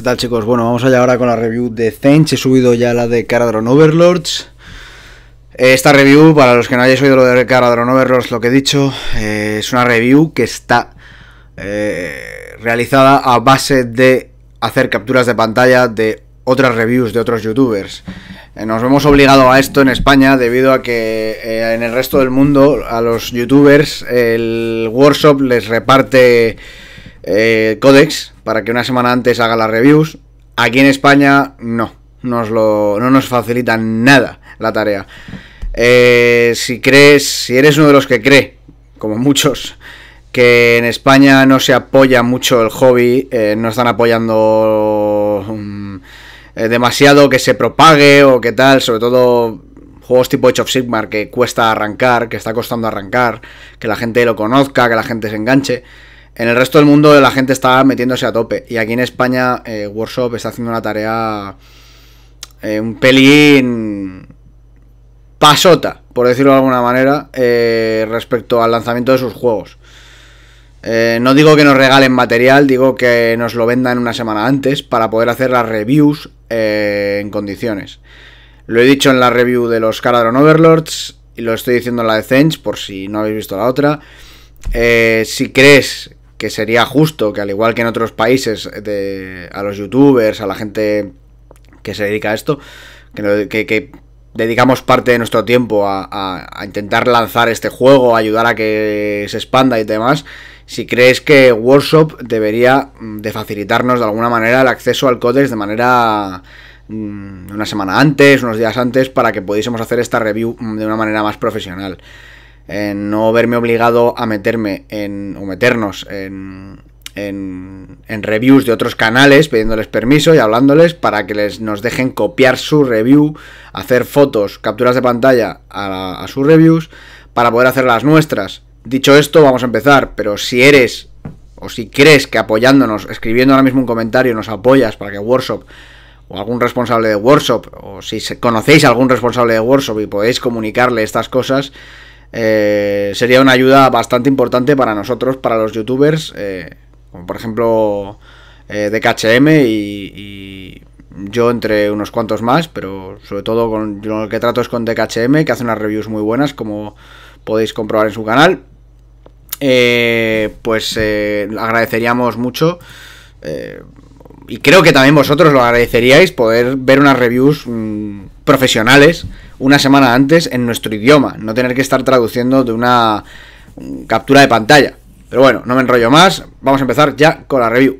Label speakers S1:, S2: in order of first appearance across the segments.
S1: ¿Qué tal chicos? Bueno, vamos allá ahora con la review de Zench. He subido ya la de Caradron Overlords. Eh, esta review, para los que no hayáis oído lo de Caradron Overlords, lo que he dicho, eh, es una review que está eh, realizada a base de hacer capturas de pantalla de otras reviews de otros youtubers. nos hemos obligado a esto en España debido a que en el resto del mundo a los youtubers el workshop les reparte eh, códex para que una semana antes haga las reviews. Aquí en España no, nos no nos facilitan nada la tarea. Eh, si crees, si eres uno de los que cree, como muchos, que en España no se apoya mucho el hobby, eh, no están apoyando mm, eh, demasiado que se propague o qué tal, sobre todo juegos tipo Age of Sigmar que cuesta arrancar, que está costando arrancar, que la gente lo conozca, que la gente se enganche. En el resto del mundo la gente está metiéndose a tope. Y aquí en España, eh, Workshop está haciendo una tarea. Eh, un pelín. pasota, por decirlo de alguna manera, eh, respecto al lanzamiento de sus juegos. Eh, no digo que nos regalen material, digo que nos lo vendan una semana antes para poder hacer las reviews en condiciones. Lo he dicho en la review de los Caladron Overlords y lo estoy diciendo en la de Zench, por si no habéis visto la otra. si crees que sería justo que al igual que en otros países a los youtubers, a la gente que se dedica a esto, que, dedicamos parte de nuestro tiempo a, intentar lanzar este juego, ayudar a que se expanda y demás, si crees que Workshop debería mm, de facilitarnos de alguna manera el acceso al códex de manera mm, una semana antes, unos días antes, para que pudiésemos hacer esta review mm, de una manera más profesional en no verme obligado a meterme en, o meternos en, reviews de otros canales pidiéndoles permiso y hablándoles para que les, nos dejen copiar su review, hacer fotos, capturas de pantalla a, a sus reviews para poder hacer las nuestras. Dicho esto, vamos a empezar, pero si eres o si crees que apoyándonos, escribiendo ahora mismo un comentario, nos apoyas para que Workshop o algún responsable de Workshop, o si conocéis a algún responsable de Workshop y podéis comunicarle estas cosas, eh, sería una ayuda bastante importante para nosotros, para los youtubers, eh, como por ejemplo eh, DKHM y, yo entre unos cuantos más, pero sobre todo con lo que trato es con DKHM, que hace unas reviews muy buenas, como podéis comprobar en su canal. Eh, pues agradeceríamos mucho y creo que también vosotros lo agradeceríais poder ver unas reviews mm, profesionales una semana antes en nuestro idioma, no tener que estar traduciendo de una mm, captura de pantalla. Pero bueno, no me enrollo más, vamos a empezar ya con la review.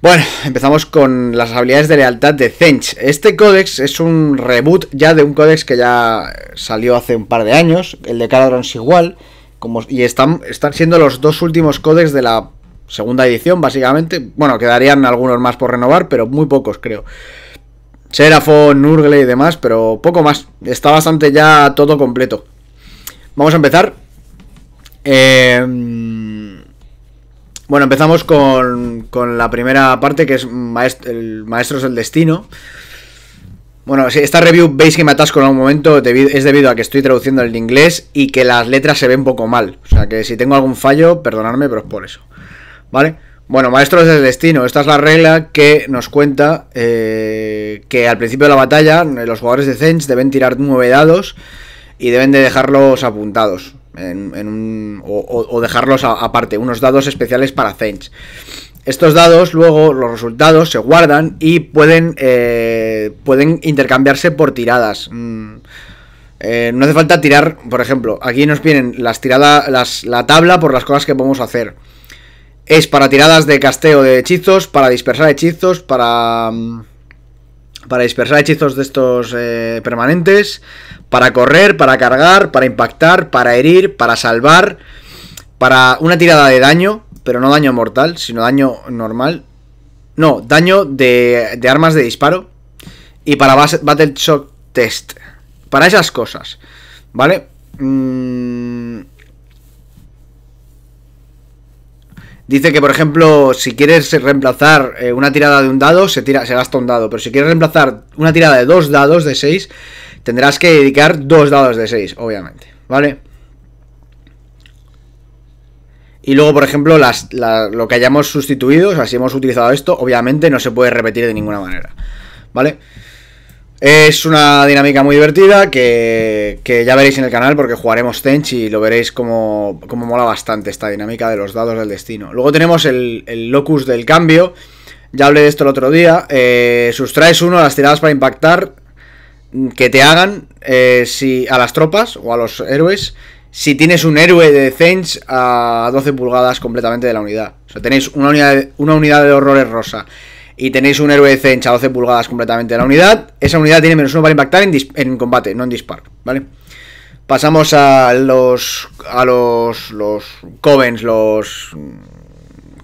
S1: Bueno, empezamos con las habilidades de lealtad de Zench. Este códex es un reboot ya de un códex que ya salió hace un par de años, el de es igual, como, y están, están siendo los dos últimos códex de la segunda edición, básicamente. Bueno, quedarían algunos más por renovar, pero muy pocos, creo. Serafon, Nurgle y demás, pero poco más. Está bastante ya todo completo. Vamos a empezar. Em, bueno, empezamos con, la primera parte que es Maestros del Destino. Bueno, esta review veis que me atasco en algún momento es debido a que estoy traduciendo el inglés y que las letras se ven poco mal. O sea que si tengo algún fallo, perdonadme, pero es por eso. Bueno, maestros del destino, esta es la regla que nos cuenta eh, que al principio de la batalla eh, los jugadores de Zench deben tirar nueve dados y deben de dejarlos apuntados o, dejarlos aparte, unos dados especiales para Zench. Estos dados, luego, los resultados se guardan y pueden, eh, pueden intercambiarse por tiradas. Mm, no hace falta tirar, por ejemplo, aquí nos vienen las tiradas, la tabla por las cosas que podemos hacer. Es para tiradas de casteo de hechizos, para dispersar hechizos, para... Mm, para dispersar hechizos de estos eh, permanentes, para correr, para cargar, para impactar, para herir, para salvar, para una tirada de daño, pero no daño mortal, sino daño normal. No, daño de, de armas de disparo. Y para Battle Shock Test. Para esas cosas. ¿Vale? Mmm Dice que, por ejemplo, si quieres reemplazar eh, una tirada de un dado, se, tira, se gasta un dado. Pero si quieres reemplazar una tirada de dos dados de seis, tendrás que dedicar dos dados de seis, obviamente. ¿Vale? Y luego, por ejemplo, las, lo que hayamos sustituido, o sea, si hemos utilizado esto, obviamente no se puede repetir de ninguna manera. ¿Vale? Es una dinámica muy divertida que, que, ya veréis en el canal porque jugaremos Tench y lo veréis como, mola bastante esta dinámica de los dados del destino. Luego tenemos el, locus del cambio, ya hablé de esto el otro día. Eh, sustraes uno a las tiradas para impactar mm, que te hagan eh, si, a las tropas o a los héroes si tienes un héroe de Tench a 12 pulgadas completamente de la unidad. O sea, tenéis una unidad una unidad de horrores rosa y tenéis un héroe de 12 pulgadas completamente la unidad, esa unidad tiene menos uno para impactar en, combate, no en dispar ¿vale? Pasamos a los. a los. covens, los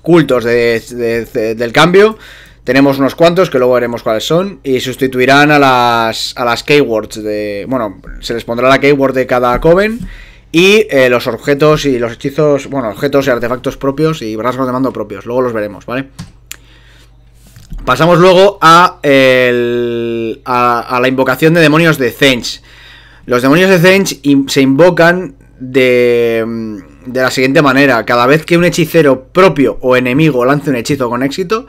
S1: cultos del cambio. Tenemos unos cuantos que luego veremos cuáles son. Y sustituirán a las. a las keywords de. Bueno, se les pondrá la keyword de cada coven. Y eh, los objetos y los hechizos. Bueno, objetos y artefactos propios y rasgos de mando propios. Luego los veremos, ¿vale? Pasamos luego a, la invocación de demonios de Zench. Los demonios de Zench se invocan mm, de, la siguiente manera. Cada vez que un hechicero propio o enemigo lance un hechizo con éxito,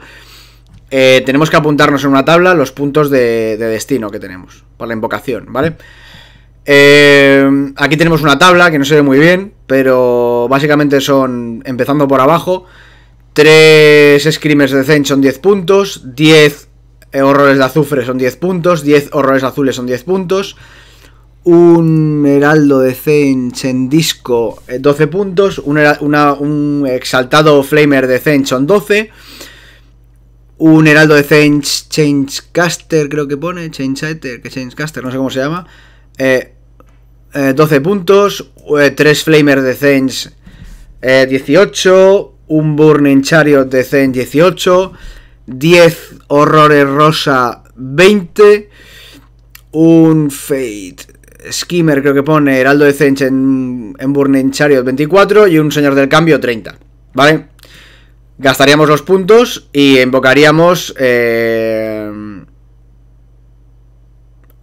S1: eh, tenemos que apuntarnos en una tabla los puntos de, destino que tenemos para la invocación, ¿vale? Eh, aquí tenemos una tabla que no se ve muy bien, pero básicamente son, empezando por abajo, 3 Screamers de Zen son 10 puntos, 10 Horrores de Azufre son 10 puntos, 10 Horrores Azules son 10 puntos, un Heraldo de Zench en disco 12 eh, puntos, un Exaltado Flamer de Zench son 12, un Heraldo de Change Caster creo que pone, Change que Changecaster, no sé cómo se llama, 12 eh, eh, puntos, 3 Flamers de Zench eh, 18, un Burning Chariot de Zen 18, 10 Horrores Rosa 20, un Fate Skimmer, creo que pone Heraldo de Zen en, en Burning Chariot 24 y un Señor del Cambio 30, ¿vale? Gastaríamos los puntos y invocaríamos eh,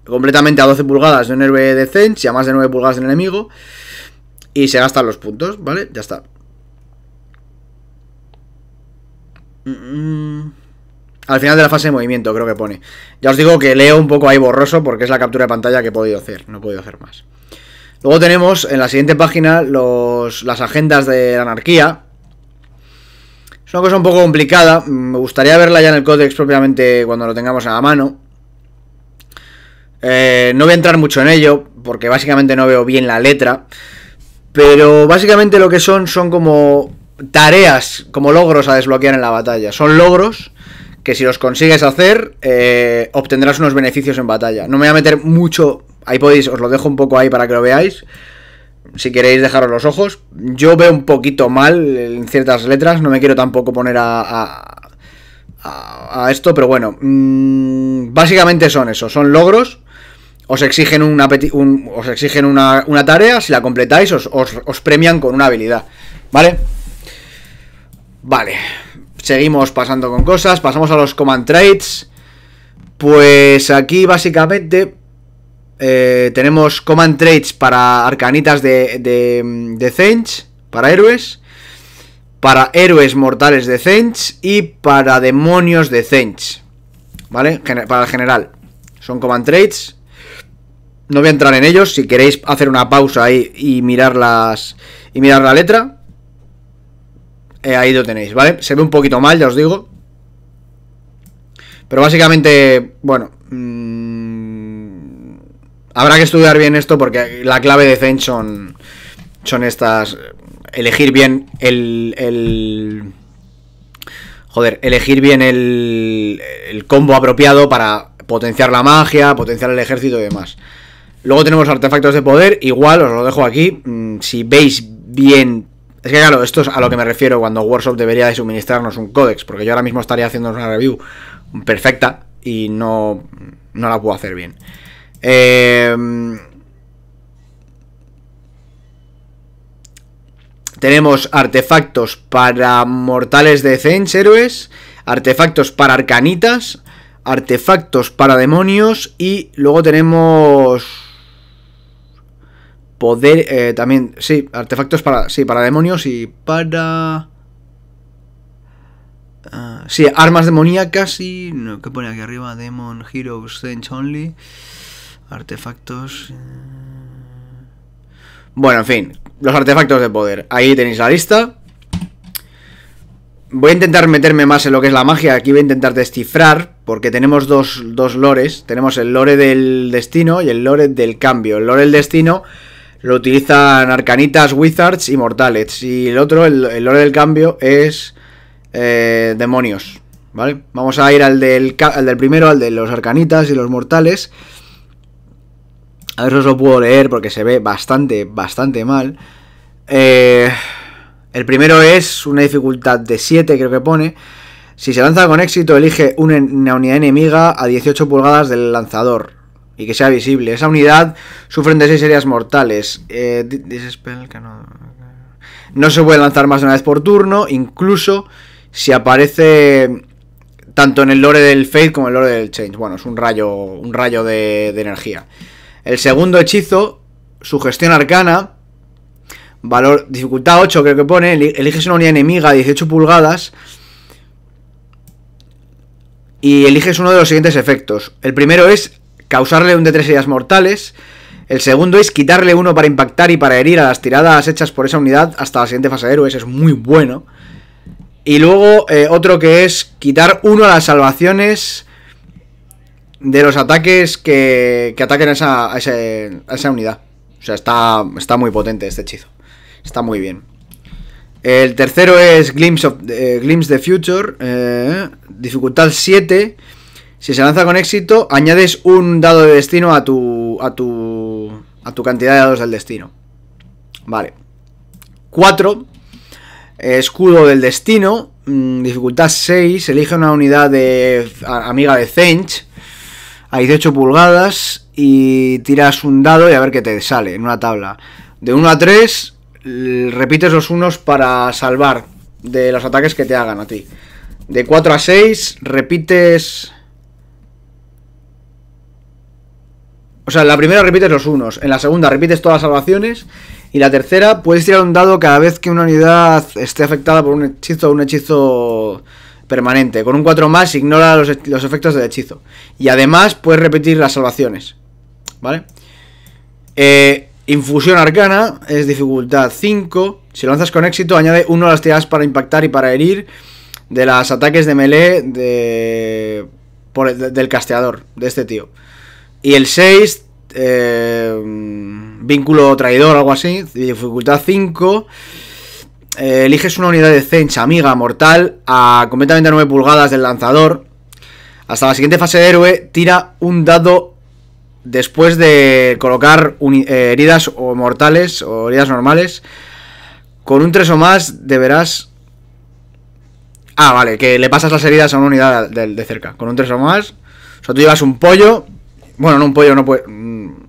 S1: completamente a 12 pulgadas de un héroe de Zench y a más de 9 pulgadas del enemigo. Y se gastan los puntos, ¿vale? Ya está. Mm, mm. al final de la fase de movimiento, creo que pone. Ya os digo que leo un poco ahí borroso porque es la captura de pantalla que he podido hacer. No he podido hacer más. Luego tenemos en la siguiente página las agendas de la anarquía. Es una cosa un poco complicada. Mm, me gustaría verla ya en el códex propiamente cuando lo tengamos a la mano. Eh, no voy a entrar mucho en ello porque básicamente no veo bien la letra. Pero básicamente lo que son son como tareas como logros a desbloquear en la batalla. Son logros que si los consigues hacer, eh, obtendrás unos beneficios en batalla. No me voy a meter mucho, ahí podéis, os lo dejo un poco ahí para que lo veáis. Si queréis dejaros los ojos, yo veo un poquito mal en ciertas letras, no me quiero tampoco poner a, a, esto, pero bueno, mm, básicamente son eso, son logros os exigen, una, os exigen una, tarea, si la completáis os premian con una habilidad, ¿vale? Vale, seguimos pasando con cosas. Pasamos a los command trades. Pues aquí básicamente eh, tenemos command trades para arcanitas de, de, para héroes, para héroes mortales de Zench y para demonios de Zench. ¿Vale? para el general. Son command trades. No voy a entrar en ellos. Si queréis hacer una pausa ahí y mirar las. y mirar la letra. Eh, ahí lo tenéis, ¿vale? Se ve un poquito mal, ya os digo. Pero básicamente, bueno... Mm, habrá que estudiar bien esto porque la clave de Zen son, son estas... Elegir bien el, el joder, elegir bien el, el, combo apropiado para potenciar la magia, potenciar el ejército y demás. Luego tenemos artefactos de poder, igual os lo dejo aquí, mm, si veis bien es que claro, esto es a lo que me refiero cuando Workshop debería de suministrarnos un códex, porque yo ahora mismo estaría haciendo una review perfecta y no, la puedo hacer bien. Em, tenemos artefactos para mortales de Zench, héroes, artefactos para arcanitas, artefactos para demonios y luego tenemos Poder, eh, también, sí, artefactos para, sí, para demonios y para... Ah, sí, armas demoníacas y... ¿Qué pone aquí arriba? Demon Heroes Sense Only. Artefactos... Eh. Bueno, en fin, los artefactos de poder. Ahí tenéis la lista. Voy a intentar meterme más en lo que es la magia. Aquí voy a intentar descifrar, porque tenemos dos, dos lores. Tenemos el lore del destino y el lore del cambio. El lore del destino lo utilizan Arcanitas, Wizards y mortales. Y el otro, el, lore del cambio, es eh, Demonios. ¿Vale? Vamos a ir al del, del primero, al de los Arcanitas y los Mortales. A ver si os lo puedo leer porque se ve bastante, bastante mal. Eh, el primero es una dificultad de 7, creo que pone. Si se lanza con éxito, elige una unidad enemiga a 18 pulgadas del lanzador y que sea visible. Esa unidad Sufre de seis heridas mortales. Eh, que no... se puede lanzar más de una vez por turno, incluso si aparece tanto en el lore del faith como en el lore del Change. Bueno, es un rayo, un rayo de, energía. El segundo hechizo, sugestión arcana, valor dificultad 8 creo que pone, eliges una unidad enemiga de 18 pulgadas y eliges uno de los siguientes efectos. El primero es causarle un de tres heridas mortales. El segundo es quitarle uno para impactar y para herir a las tiradas hechas por esa unidad hasta la siguiente fase de héroes. Es muy bueno. Y luego eh, otro que es quitar uno a las salvaciones de los ataques que, ataquen a esa, esa, unidad. O sea, está, está muy potente este hechizo. Está muy bien. El tercero es Glimpse of eh, the Future. Eh, dificultad 7. Si se lanza con éxito, añades un dado de destino a tu. a tu. a tu cantidad de dados del destino. Vale. 4. Escudo del destino. Mm, dificultad 6. Elige una unidad de. amiga de Zench. A 18 pulgadas. Y tiras un dado y a ver qué te sale en una tabla. De 1 a 3. Repites los unos para salvar de los ataques que te hagan a ti. De 4 a 6, repites O sea, en la primera repites los unos, en la segunda repites todas las salvaciones, y la tercera puedes tirar un dado cada vez que una unidad esté afectada por un hechizo o un hechizo permanente. Con un 4 más ignora los, efectos del hechizo. Y además puedes repetir las salvaciones. ¿Vale? Eh, infusión arcana es dificultad 5. Si lanzas con éxito, añade uno a las tiradas para impactar y para herir de los ataques de melee del casteador, de este tío. Y el 6, eh, vínculo traidor, algo así, dificultad 5. Eh, eliges una unidad de Zench, amiga, mortal, a completamente 9 pulgadas del lanzador. Hasta la siguiente fase de héroe, tira un dado después de colocar eh, heridas o mortales o heridas normales. Con un 3 o más deberás... Ah, vale, que le pasas las heridas a una unidad de, de cerca. Con un 3 o más. O sea, tú llevas un pollo, bueno, no, un pollo no puede. Mm.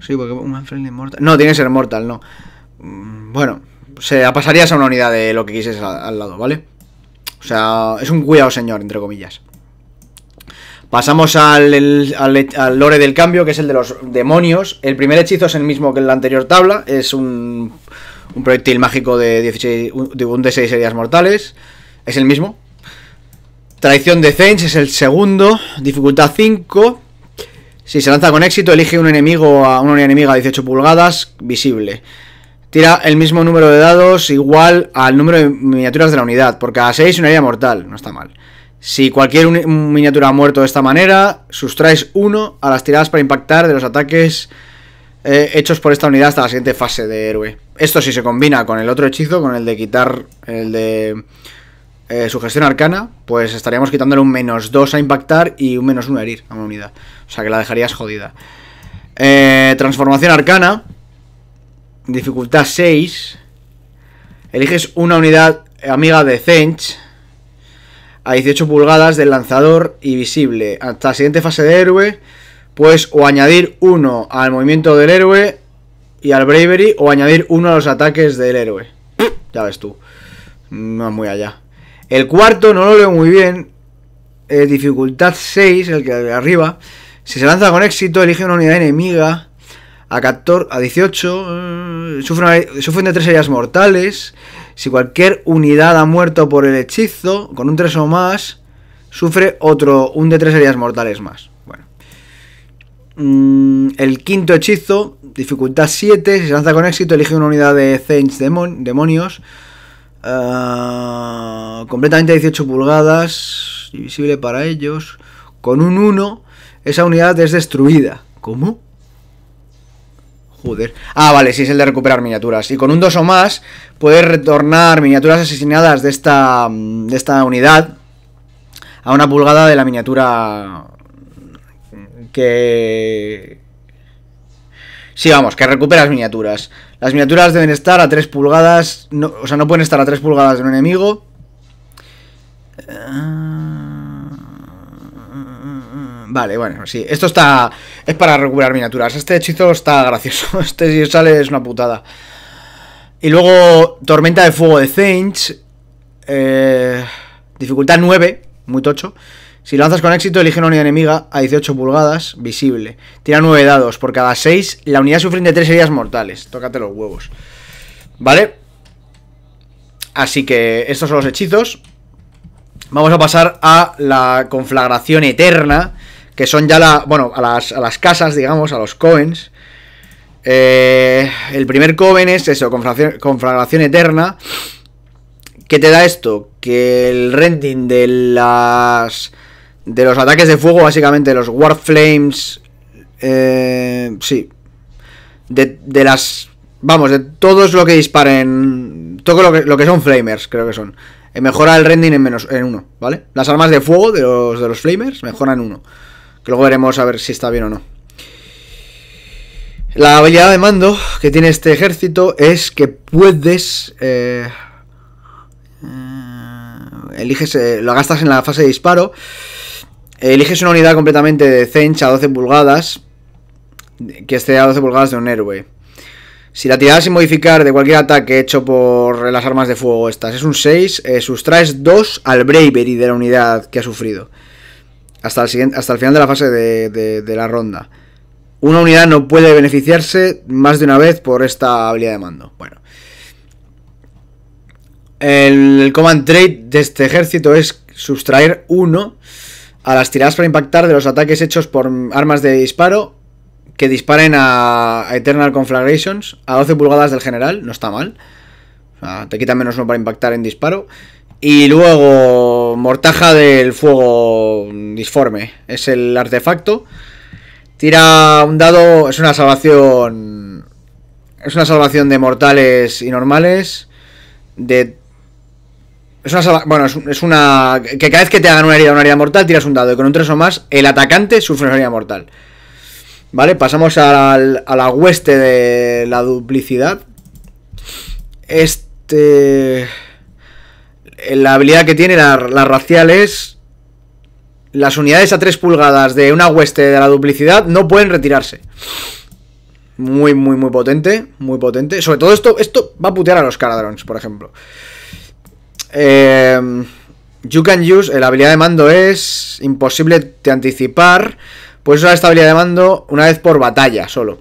S1: Sí, porque un friendly mortal. No, tiene que ser mortal, no. Mm, bueno, se pasarías a una unidad de lo que quises al, lado, ¿vale? O sea, es un cuidado señor, entre comillas. Pasamos al, lore del cambio, que es el de los demonios. El primer hechizo es el mismo que en la anterior tabla. Es un, un proyectil mágico de, 16, de un de heridas mortales. Es el mismo. Traición de Zench es el segundo. Dificultad 5. Si se lanza con éxito, elige un enemigo a una unidad enemiga a 18 pulgadas visible. Tira el mismo número de dados igual al número de miniaturas de la unidad, porque a 6 una herida mortal, no está mal. Si cualquier miniatura ha muerto de esta manera, sustraes 1 a las tiradas para impactar de los ataques eh, hechos por esta unidad hasta la siguiente fase de héroe. Esto si se combina con el otro hechizo, con el de quitar el de eh, Sugestión arcana, pues estaríamos quitándole un menos 2 a impactar y un menos 1 a herir a una unidad. O sea que la dejarías jodida. Eh, transformación arcana. Dificultad 6. Eliges una unidad amiga de Zench. A 18 pulgadas del lanzador y visible. Hasta la siguiente fase de héroe. Pues o añadir 1 al movimiento del héroe y al bravery. O añadir 1 a los ataques del héroe. Ya ves tú. No mm, muy allá. El cuarto no lo veo muy bien. dificultad 6, el que arriba. Si se lanza con éxito, elige una unidad enemiga. A, a 18 eh, sufre un de tres heridas mortales. Si cualquier unidad ha muerto por el hechizo, con un 3 o más, sufre otro, un de tres heridas mortales más. Bueno. Mm, el quinto hechizo, dificultad 7, si se lanza con éxito, elige una unidad de Saints demonios. Ah, completamente 18 pulgadas, divisible para ellos. Con un 1, esa unidad es destruida. ¿Cómo? Joder. Ah, vale, sí, es el de recuperar miniaturas. Y con un 2 o más, puedes retornar miniaturas asesinadas de esta, de esta unidad a una pulgada de la miniatura que... Sí, vamos, que recuperas miniaturas. Las miniaturas deben estar a 3 pulgadas. o sea, no pueden estar a 3 pulgadas de un enemigo. Eh, vale, bueno, sí. Esto está... Es para recuperar miniaturas. Este hechizo está gracioso. Este si sale es una putada. Y luego, Tormenta de Fuego de Thange. Eh, dificultad 9. Muy tocho. Si lanzas con éxito, elige una unidad enemiga a 18 pulgadas, visible. Tira 9 dados. Por cada 6, la unidad sufre de 3 heridas mortales. Tócate los huevos. ¿Vale? Así que estos son los hechizos. Vamos a pasar a la conflagración eterna. Que son ya la. Bueno, a las, casas, digamos, a los Coens. Eh, el primer Coven es eso, conflagración, conflagración eterna. ¿Qué te da esto? Que el renting de las de los ataques de fuego, básicamente, los Warflames. Eh, sí. De, de, las. Vamos, de todo lo que disparen. Todo lo que, son flamers, creo que son. Eh, mejora el rending en menos en uno, ¿vale? Las armas de fuego de los, de los flamers mejoran uno. Que luego veremos a ver si está bien o no. La habilidad de mando que tiene este ejército es que puedes. Eh, eh eliges. Eh, lo gastas en la fase de disparo. Eliges una unidad completamente de Zench a 12 pulgadas que esté a 12 pulgadas de un héroe. Si la tirada sin modificar de cualquier ataque hecho por las armas de fuego estas es un 6, eh, sustraes 2 al Bravery de la unidad que ha sufrido. Hasta el, final de la fase de, la ronda. Una unidad no puede beneficiarse más de una vez por esta habilidad de mando. Bueno. El command trade de este ejército es sustraer 1 a las tiradas para impactar de los ataques hechos por armas de disparo que disparen a Eternal Conflagrations a 12 pulgadas del general, no está mal. O sea, te quita menos uno para impactar en disparo. Y luego, mortaja del fuego disforme, es el artefacto. Tira un dado, es una salvación. Es una salvación de mortales y normales de es una, bueno, es, una. Que cada vez que te hagan una herida, una mortal, tiras un dado. Y con un 3 o más, el atacante sufre una herida mortal. Vale, pasamos a la hueste de la duplicidad. Este. La habilidad que tiene la, racial es. Las unidades a 3 pulgadas de una hueste de la duplicidad no pueden retirarse. Muy, muy, muy potente. Muy potente. Sobre todo esto, esto va a putear a los Caradrons, por ejemplo. Em, you can use, eh, la habilidad de mando es imposible de anticipar. Puedes usar esta habilidad de mando una vez por batalla solo.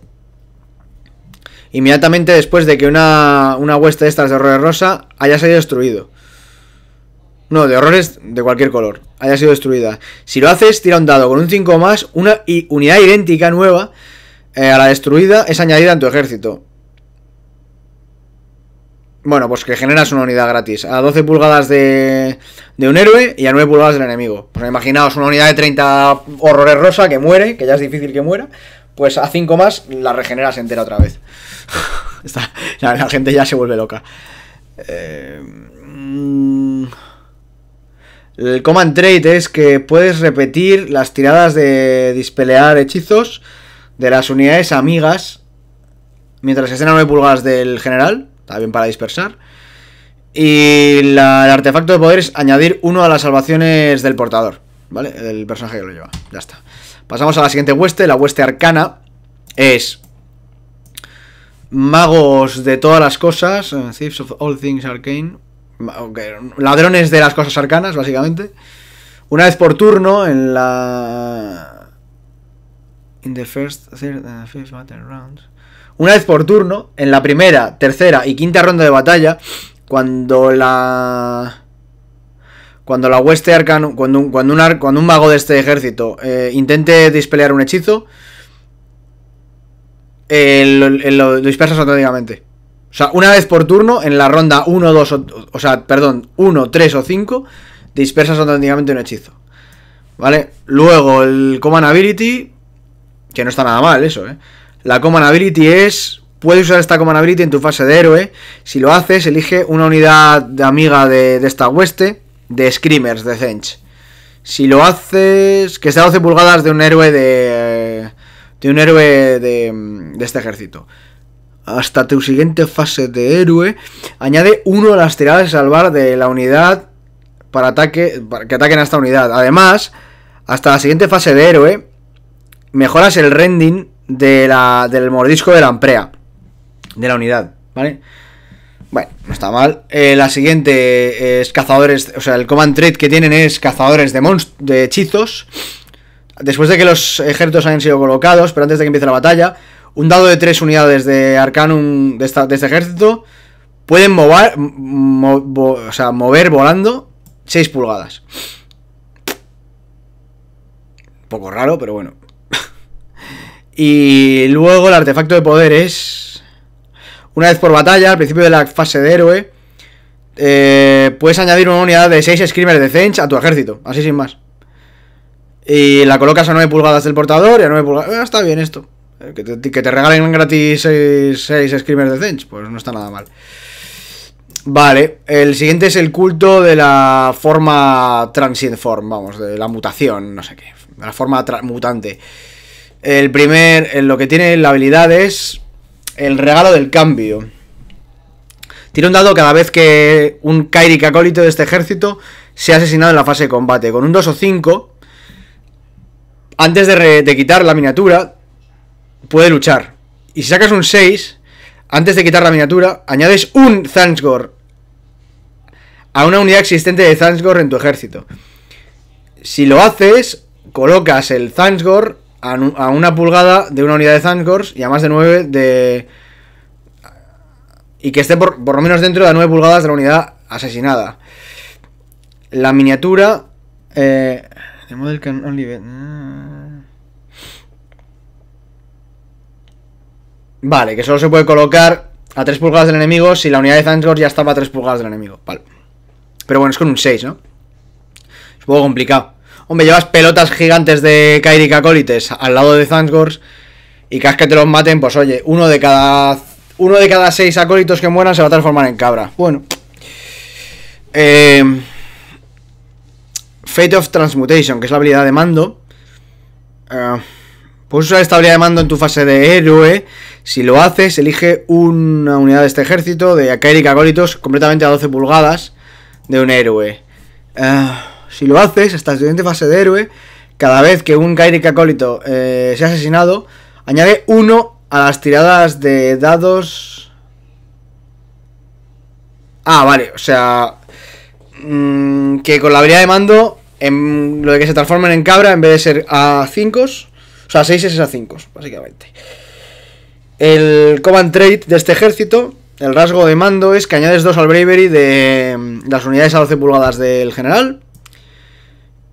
S1: Inmediatamente después de que una, una hueste de estas de horrores rosa haya sido destruido. No, de horrores de cualquier color. Haya sido destruida. Si lo haces, tira un dado con un 5 más. Una unidad idéntica nueva eh, a la destruida es añadida en tu ejército. Bueno, pues que generas una unidad gratis. A 12 pulgadas de, un héroe y a 9 pulgadas del enemigo. Pues imaginaos una unidad de 30 horrores rosa que muere, que ya es difícil que muera. Pues a 5 más la regeneras entera otra vez. la, gente ya se vuelve loca. Eh, el command trait es que puedes repetir las tiradas de dispelear hechizos de las unidades amigas mientras estén a 9 pulgadas del general Está bien para dispersar. Y el artefacto de poder es añadir uno a las salvaciones del portador, ¿vale? El personaje que lo lleva, ya está. Pasamos a la siguiente hueste, la hueste arcana es magos de todas las cosas, eh, thieves of all things arcane, ladrones de las cosas arcanas, básicamente. Una vez por turno en la... In the first, uh, una vez por turno, en la primera, tercera y quinta ronda de batalla, cuando la... Cuando la hueste arcano, cuando un, cuando, un, cuando un mago de este ejército eh, intente dispelear un hechizo, eh, lo, eh, dispersas automáticamente. O sea, una vez por turno, en la ronda 1, 2, o, sea, perdón, 1, 3 o 5, dispersas automáticamente un hechizo. ¿Vale? Luego el Command Ability, que no está nada mal eso, ¿eh? La Common Ability es... Puedes usar esta Common Ability en tu fase de héroe. Si lo haces, elige una unidad de amiga de, esta hueste de Screamers, de Zench. Si lo haces... Que sea 12 pulgadas de un héroe de... De un héroe de, de este ejército hasta tu siguiente fase de héroe. Añade uno de las tiradas de salvar de la unidad para, ataque, para que ataquen a esta unidad. Además, hasta la siguiente fase de héroe, mejoras el rending de la, del mordisco de la amprea, de la unidad, ¿vale? Bueno, no está mal. Eh, la siguiente es cazadores, o sea, el command trait que tienen es cazadores de, de hechizos. Después de que los ejércitos hayan sido colocados, pero antes de que empiece la batalla, un dado de tres unidades de Arcanum de, este ejército pueden mover, mover volando 6 pulgadas. Un poco raro, pero bueno. Y luego el artefacto de poder es, Una vez por batalla, al principio de la fase de héroe, eh, puedes añadir una unidad de 6 Screamers de Zench a tu ejército, así sin más. Y la colocas a 9 pulgadas del portador y a 9 pulgadas. Ah, está bien esto. Eh, que te, que te, regalen gratis 6, Screamers de Zench, pues no está nada mal. Vale, el siguiente es el culto de la forma transient form, vamos, de la mutación, no sé qué, de la forma mutante. El primer, en lo que tiene la habilidad es el regalo del cambio. Tiene un dado cada vez que un kairi Cacólito de este ejército sea asesinado en la fase de combate. Con un 2 o 5, antes de, quitar la miniatura, puede luchar. Y si sacas un 6, antes de quitar la miniatura, añades un Zansgor... a una unidad existente de Zansgor en tu ejército. Si lo haces, colocas el Zansgor a, una pulgada de una unidad de Zancors y a más de 9 de... Y que esté por, lo menos dentro de 9 pulgadas de la unidad asesinada. La miniatura... Eh, mm. Vale, que solo se puede colocar a 3 pulgadas del enemigo si la unidad de Zancors ya estaba a 3 pulgadas del enemigo. Vale. Pero bueno, es con un 6, ¿no? Es un poco complicado. Hombre, llevas pelotas gigantes de Kairi Kakolites al lado de Zansgors y cada que te los maten, pues oye, uno de cada uno de cada seis acólitos que mueran se va a transformar en cabra. Bueno. Em, Fate of Transmutation, que es la habilidad de mando. Ah, puedes usar esta habilidad de mando en tu fase de héroe. Si lo haces, elige una unidad de este ejército de Kairi completamente a 12 pulgadas de un héroe. Eh, si lo haces, hasta la siguiente fase de héroe, cada vez que un Kairi acólito Se eh, sea asesinado, añade uno a las tiradas de dados. Ah, vale, o sea. Mm, que con la habilidad de mando, en lo de que se transformen en cabra, en vez de ser a 5, o sea, 6 es a 5, básicamente. El Command Trade de este ejército, el rasgo de mando es que añades 2 al Bravery de mm, las unidades a 12 pulgadas del general.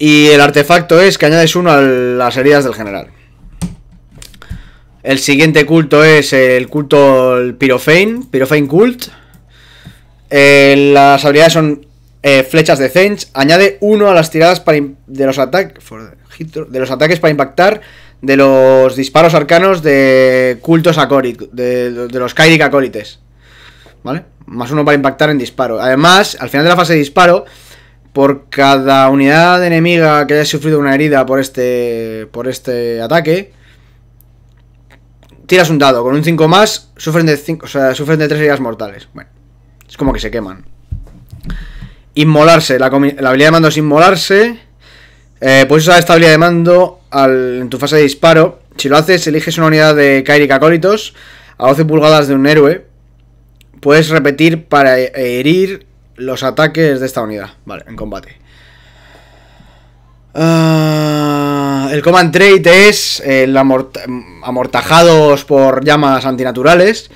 S1: Y el artefacto es que añades uno a las heridas del general. El siguiente culto es el culto Pyrofane, Pyrofane Cult. Eh, las habilidades son eh, flechas de Zench. Añade uno a las tiradas para de, los de los ataques para impactar de los disparos arcanos de cultos acoric. de, de, los Kairik acólites. ¿Vale? Más uno para impactar en disparo. Además, al final de la fase de disparo, por cada unidad enemiga que haya sufrido una herida por este, por este ataque, tiras un dado. Con un 5 más, sufren de, sufren de 3 heridas mortales. Bueno, es como que se queman. Inmolarse. La, habilidad de mando es inmolarse. Eh, puedes usar esta habilidad de mando en tu fase de disparo. Si lo haces, eliges una unidad de Kairi cacólitos a 12 pulgadas de un héroe. Puedes repetir para herir los ataques de esta unidad. Vale, en combate. Ah, el Command Trait es amortajados por llamas antinaturales.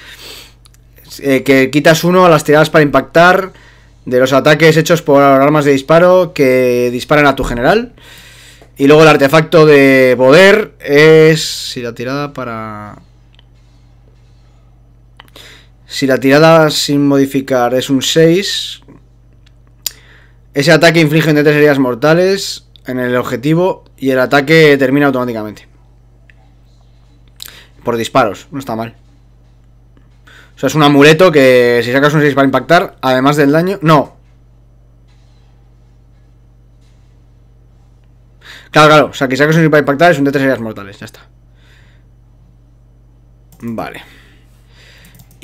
S1: Eh, que quitas uno a las tiradas para impactar de los ataques hechos por armas de disparo que disparan a tu general. Y luego el artefacto de poder es. Si la tirada para. Si la tirada sin modificar es un 6, ese ataque inflige D3 heridas mortales en el objetivo y el ataque termina automáticamente. Por disparos, no está mal. O sea, es un amuleto que si sacas un 6 para impactar, además del daño... No. Claro, claro. O sea, que sacas un 6 para impactar es un d 3 heridas mortales. Ya está. Vale.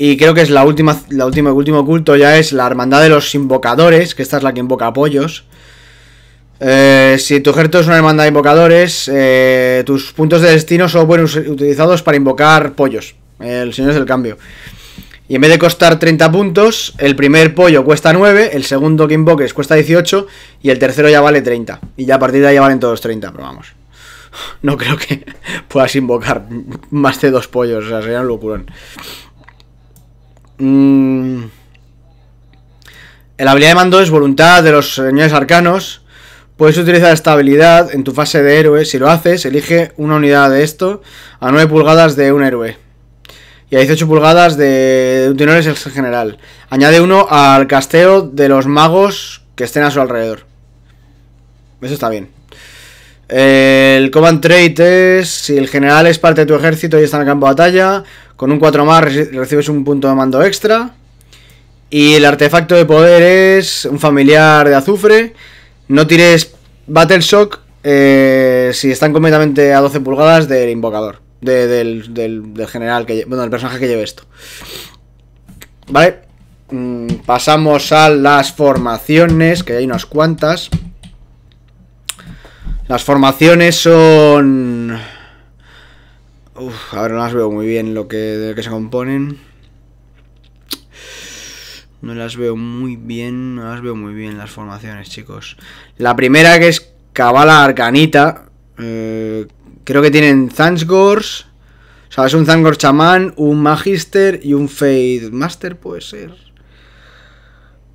S1: Y creo que es la última, la última, último culto ya es la hermandad de los invocadores, que esta es la que invoca pollos. Eh, si tu ejército es una hermandad de invocadores, eh, tus puntos de destino son pueden utilizados para invocar pollos. el señor es el cambio. Y en vez de costar 30 puntos, el primer pollo cuesta 9, el segundo que invoques cuesta 18 y el tercero ya vale 30. Y ya a partir de ahí ya valen todos 30, pero vamos. No creo que puedas invocar más de dos pollos, o sea, sería un locurón. Mm, el la habilidad de mando es voluntad de los señores arcanos. Puedes utilizar esta habilidad en tu fase de héroe. Si lo haces, elige una unidad de esto a 9 pulgadas de un héroe. Y a 18 pulgadas de un tenor es el general. Añade uno al casteo de los magos que estén a su alrededor. Eso está bien. El Command Trait es si el general es parte de tu ejército y está en el campo de batalla, con un 4 más recibes un punto de mando extra. Y el artefacto de poder es un familiar de azufre. No tires Battle Shock eh, si están completamente a 12 pulgadas del invocador. del, general, que, bueno, del personaje que lleve esto. Vale. Mm, pasamos a las formaciones, que hay unas cuantas. Las formaciones son a ahora no las veo muy bien lo que, se componen. No las veo muy bien, no las veo muy bien las formaciones, chicos. La primera que es Cabala Arcanita. Eh, creo que tienen zansgors. O sea, es un Zangor chamán, un Magister y un Fade Master, puede ser.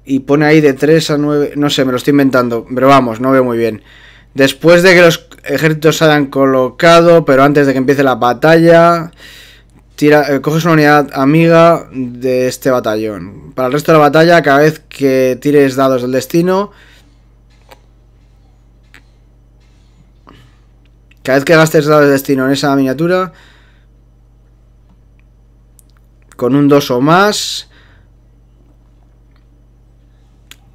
S1: Y pone ahí de 3 a 9. No sé, me lo estoy inventando. Pero vamos, no veo muy bien. Después de que los ejércitos se hayan colocado, pero antes de que empiece la batalla, tira, eh, coges una unidad amiga de este batallón. Para el resto de la batalla, cada vez que tires dados del destino, cada vez que gastes dados del destino en esa miniatura, con un 2 o más,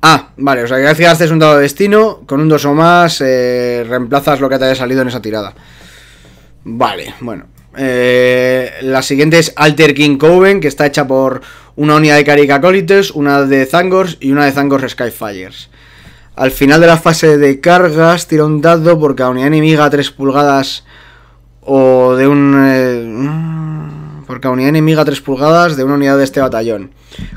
S1: Ah, vale, o sea que cada un dado de destino, con un 2 o más, eh, reemplazas lo que te haya salido en esa tirada. Vale, bueno. Eh, la siguiente es Alter King Coven, que está hecha por una unidad de Caricacolites, una de Zangors y una de Zangors Skyfires. Al final de la fase de cargas, tira un dado porque cada unidad enemiga 3 pulgadas o de un... Eh, porque cada unidad enemiga 3 pulgadas de una unidad de este batallón.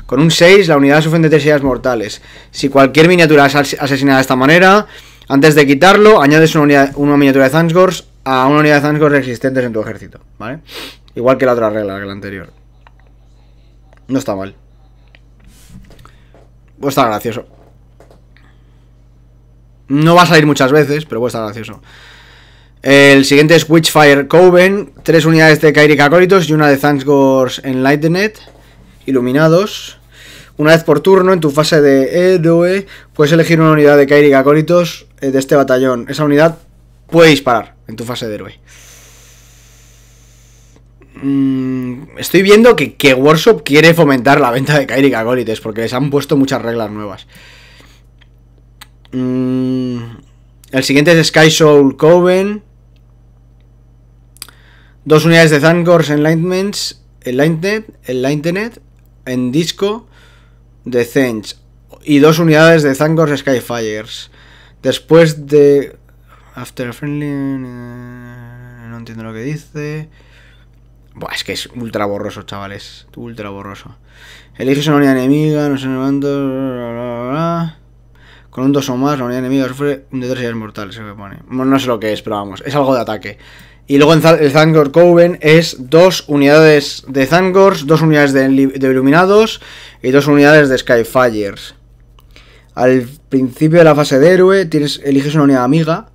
S1: Con un 6, la unidad sufre de 3 mortales. Si cualquier miniatura es asesinada de esta manera, antes de quitarlo, añades una, una miniatura de Zansgors a una unidad de Zansgors existentes en tu ejército, ¿vale? Igual que la otra regla, que la anterior. No está mal. Pues está gracioso. No va a salir muchas veces, pero pues estar gracioso. El siguiente es Witchfire Coven, tres unidades de Kairi Acólitos y una de Thanksgors Enlightened, iluminados. Una vez por turno, en tu fase de héroe, puedes elegir una unidad de Kairi Acólitos eh, de este batallón. Esa unidad puede disparar en tu fase de héroe. Mm, estoy viendo que, que Workshop quiere fomentar la venta de Kairi Acólitos porque les han puesto muchas reglas nuevas. Mm, el siguiente es Sky Soul Coven. Dos unidades de Zangors en Lightnet, en disco de Zench y dos unidades de Zangors Skyfires. Después de After Friendly. Eh, no entiendo lo que dice. Buah, es que es ultra borroso, chavales. Ultra borroso. Eliges una unidad enemiga, no sé cuánto. Con un dos o más, la unidad enemiga sufre un de tres es mortales, se me pone. No sé lo que es, pero vamos, es algo de ataque. Y luego el Zangor Coven es dos unidades de Zangors, dos unidades de, Iluminados y dos unidades de Skyfires. Al principio de la fase de héroe tienes, eliges una unidad amiga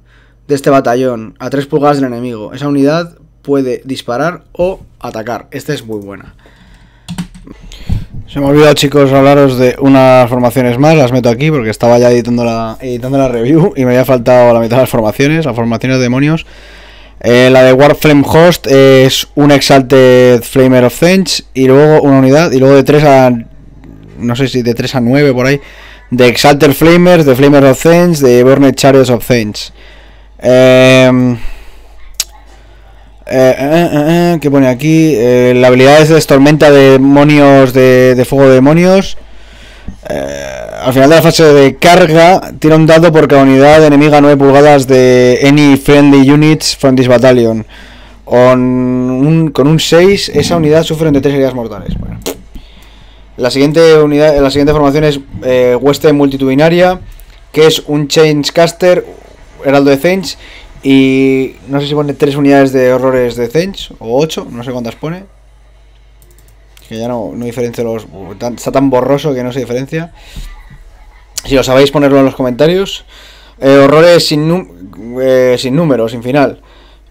S1: de este batallón a 3 pulgadas del enemigo. Esa unidad puede disparar o atacar. Esta es muy buena. Se me ha olvidado chicos hablaros de unas formaciones más, las meto aquí porque estaba ya editando la, editando la review y me había faltado la mitad de las formaciones, las formaciones de demonios. Eh, la de Warflame Host es un Exalted Flamer of Things y luego una unidad y luego de 3 a... no sé si de 3 a 9 por ahí. De Exalted Flamers, de Flamer of Things, de Burnet Chariots of Things. Em, eh, eh, eh, ¿Qué pone aquí? la habilidad es de tormenta de demonios, de, de fuego de demonios. Eh, al final de la fase de carga, tiene un dado por cada unidad enemiga 9 pulgadas de any friendly units from this battalion. Con un, con 6, esa unidad sufre de 3 heridas mortales. La siguiente unidad, la siguiente formación es eh, Western Multitudinaria, que es un change caster Heraldo de Change, y no sé si pone 3 unidades de horrores de Change, o 8, no sé cuántas pone. Que ya no, no los. está tan borroso que no se diferencia. Si lo sabéis, ponerlo en los comentarios. Eh, horrores sin, eh, sin número, sin final.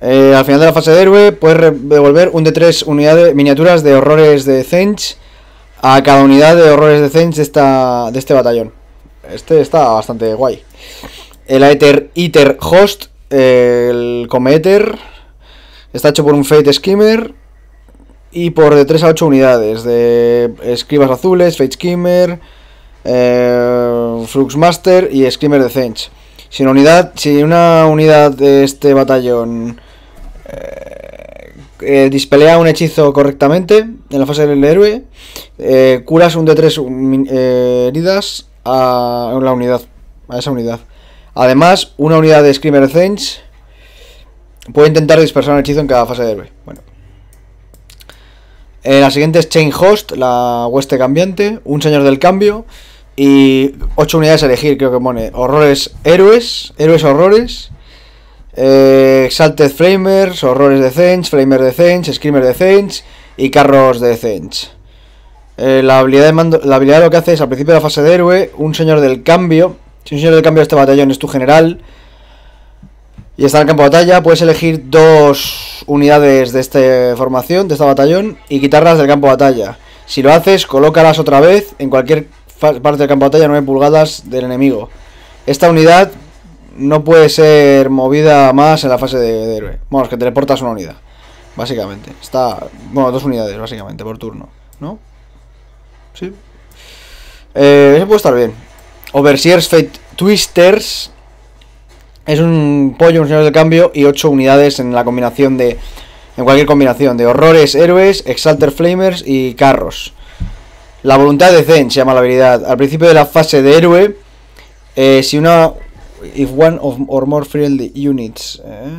S1: Eh, al final de la fase de héroe puedes devolver un de tres unidades, miniaturas de horrores de Zench a cada unidad de horrores de Zench de, de este batallón. Este está bastante guay. El Aether Eater Host, el Cometer, está hecho por un Fate Skimmer y por de 3 a 8 unidades de escribas azules, Fate Skimmer, eh, Fluxmaster y Screamer de Zench. Si una unidad, si una unidad de este batallón eh, eh, dispelea un hechizo correctamente en la fase del héroe, eh, curas un de tres heridas a la unidad, a esa unidad. Además, una unidad de Screamer de puede intentar dispersar un hechizo en cada fase del héroe. Bueno. la siguiente es Chain Host, la hueste cambiante, un señor del cambio. Y 8 unidades a elegir, creo que pone. Horrores héroes, héroes horrores. Eh, Exalted Framers, Horrores de Zench, Framer de Zench, Screamer de Zench y Carros de Zench. Eh, la, habilidad la habilidad lo que hace es al principio de la fase de héroe, un señor del cambio. Si un señor del cambio de este batallón es tu general y está en el campo de batalla, puedes elegir dos unidades de esta formación, de este batallón, y quitarlas del campo de batalla. Si lo haces, colócalas otra vez en cualquier parte del campo de batalla 9 pulgadas del enemigo. Esta unidad no puede ser movida más en la fase de, héroe, héroe. es que teleportas una unidad, básicamente. Está, bueno, dos unidades, básicamente, por turno, ¿no? Sí. Eh, eso puede estar bien. Overseer's Fate Twisters es un pollo, un señor de cambio y 8 unidades en la combinación de. En cualquier combinación de horrores, héroes, Exalter Flamers y carros. La voluntad de Zen se llama la habilidad. Al principio de la fase de héroe, eh, si una. If one of, or more friendly units eh,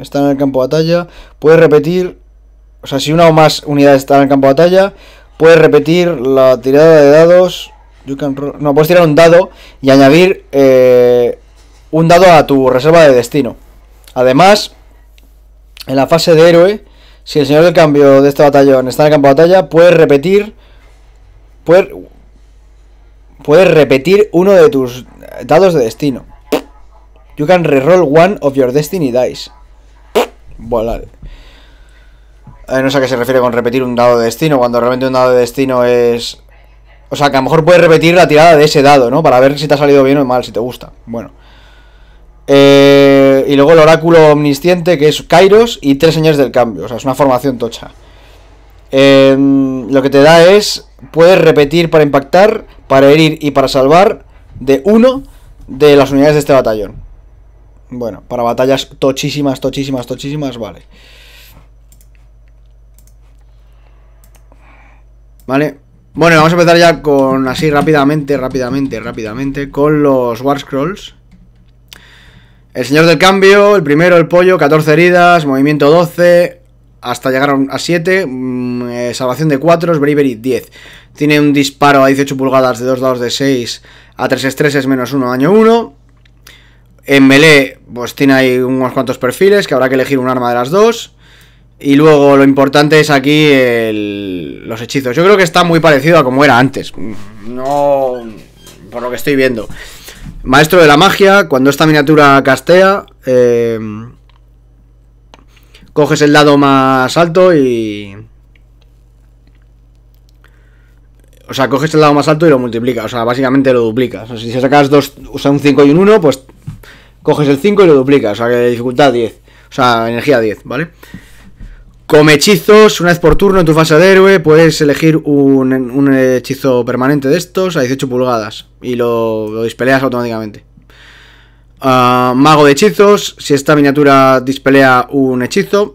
S1: están en el campo de batalla, puedes repetir. O sea, si una o más unidades están en el campo de batalla, puedes repetir la tirada de dados. no, puedes tirar un dado y añadir eh, un dado a tu reserva de destino. Además, en la fase de héroe, si el señor del cambio de este batallón está en el campo de batalla, puedes repetir Puedes, repetir uno de tus dados de destino. You can reroll one of your destiny dice. Voilà. no sé a qué se refiere con repetir un dado de destino, cuando realmente un dado de destino es... O sea, que a lo mejor puedes repetir la tirada de ese dado, ¿no? Para ver si te ha salido bien o mal, si te gusta. Bueno. Eh, y luego el oráculo omnisciente, que es Kairos y tres señores del cambio. O sea, es una formación tocha. Em, lo que te da es Puedes repetir para impactar, para herir y para salvar de uno de las unidades de este batallón. Bueno, para batallas tochísimas, tochísimas, tochísimas, vale. Vale. Bueno, vamos a empezar ya con así rápidamente, rápidamente, rápidamente, con los War Scrolls. El señor del cambio, el primero, el pollo, 14 heridas, movimiento 12, hasta llegar a 7, mm, eh, salvación de 4, Bravery 10. Tiene un disparo a 18 pulgadas de 2 dados de 6 a 3 estreses menos 1 daño 1. En melee, pues tiene ahí unos cuantos perfiles que habrá que elegir un arma de las dos. Y luego lo importante es aquí el, los hechizos. Yo creo que está muy parecido a como era antes. No. Por lo que estoy viendo. Maestro de la magia, cuando esta miniatura castea. Eh, coges el lado más alto y... O sea, coges el lado más alto y lo multiplicas. O sea, básicamente lo duplicas. O sea, si sacas dos, o un 5 y un 1, pues coges el 5 y lo duplicas. O sea, que dificultad 10. O sea, energía 10, ¿vale? Come hechizos, una vez por turno en tu fase de héroe puedes elegir un, hechizo permanente de estos a 18 pulgadas y lo, lo dispeleas automáticamente. Ah, mago de hechizos. Si esta miniatura dispelea un hechizo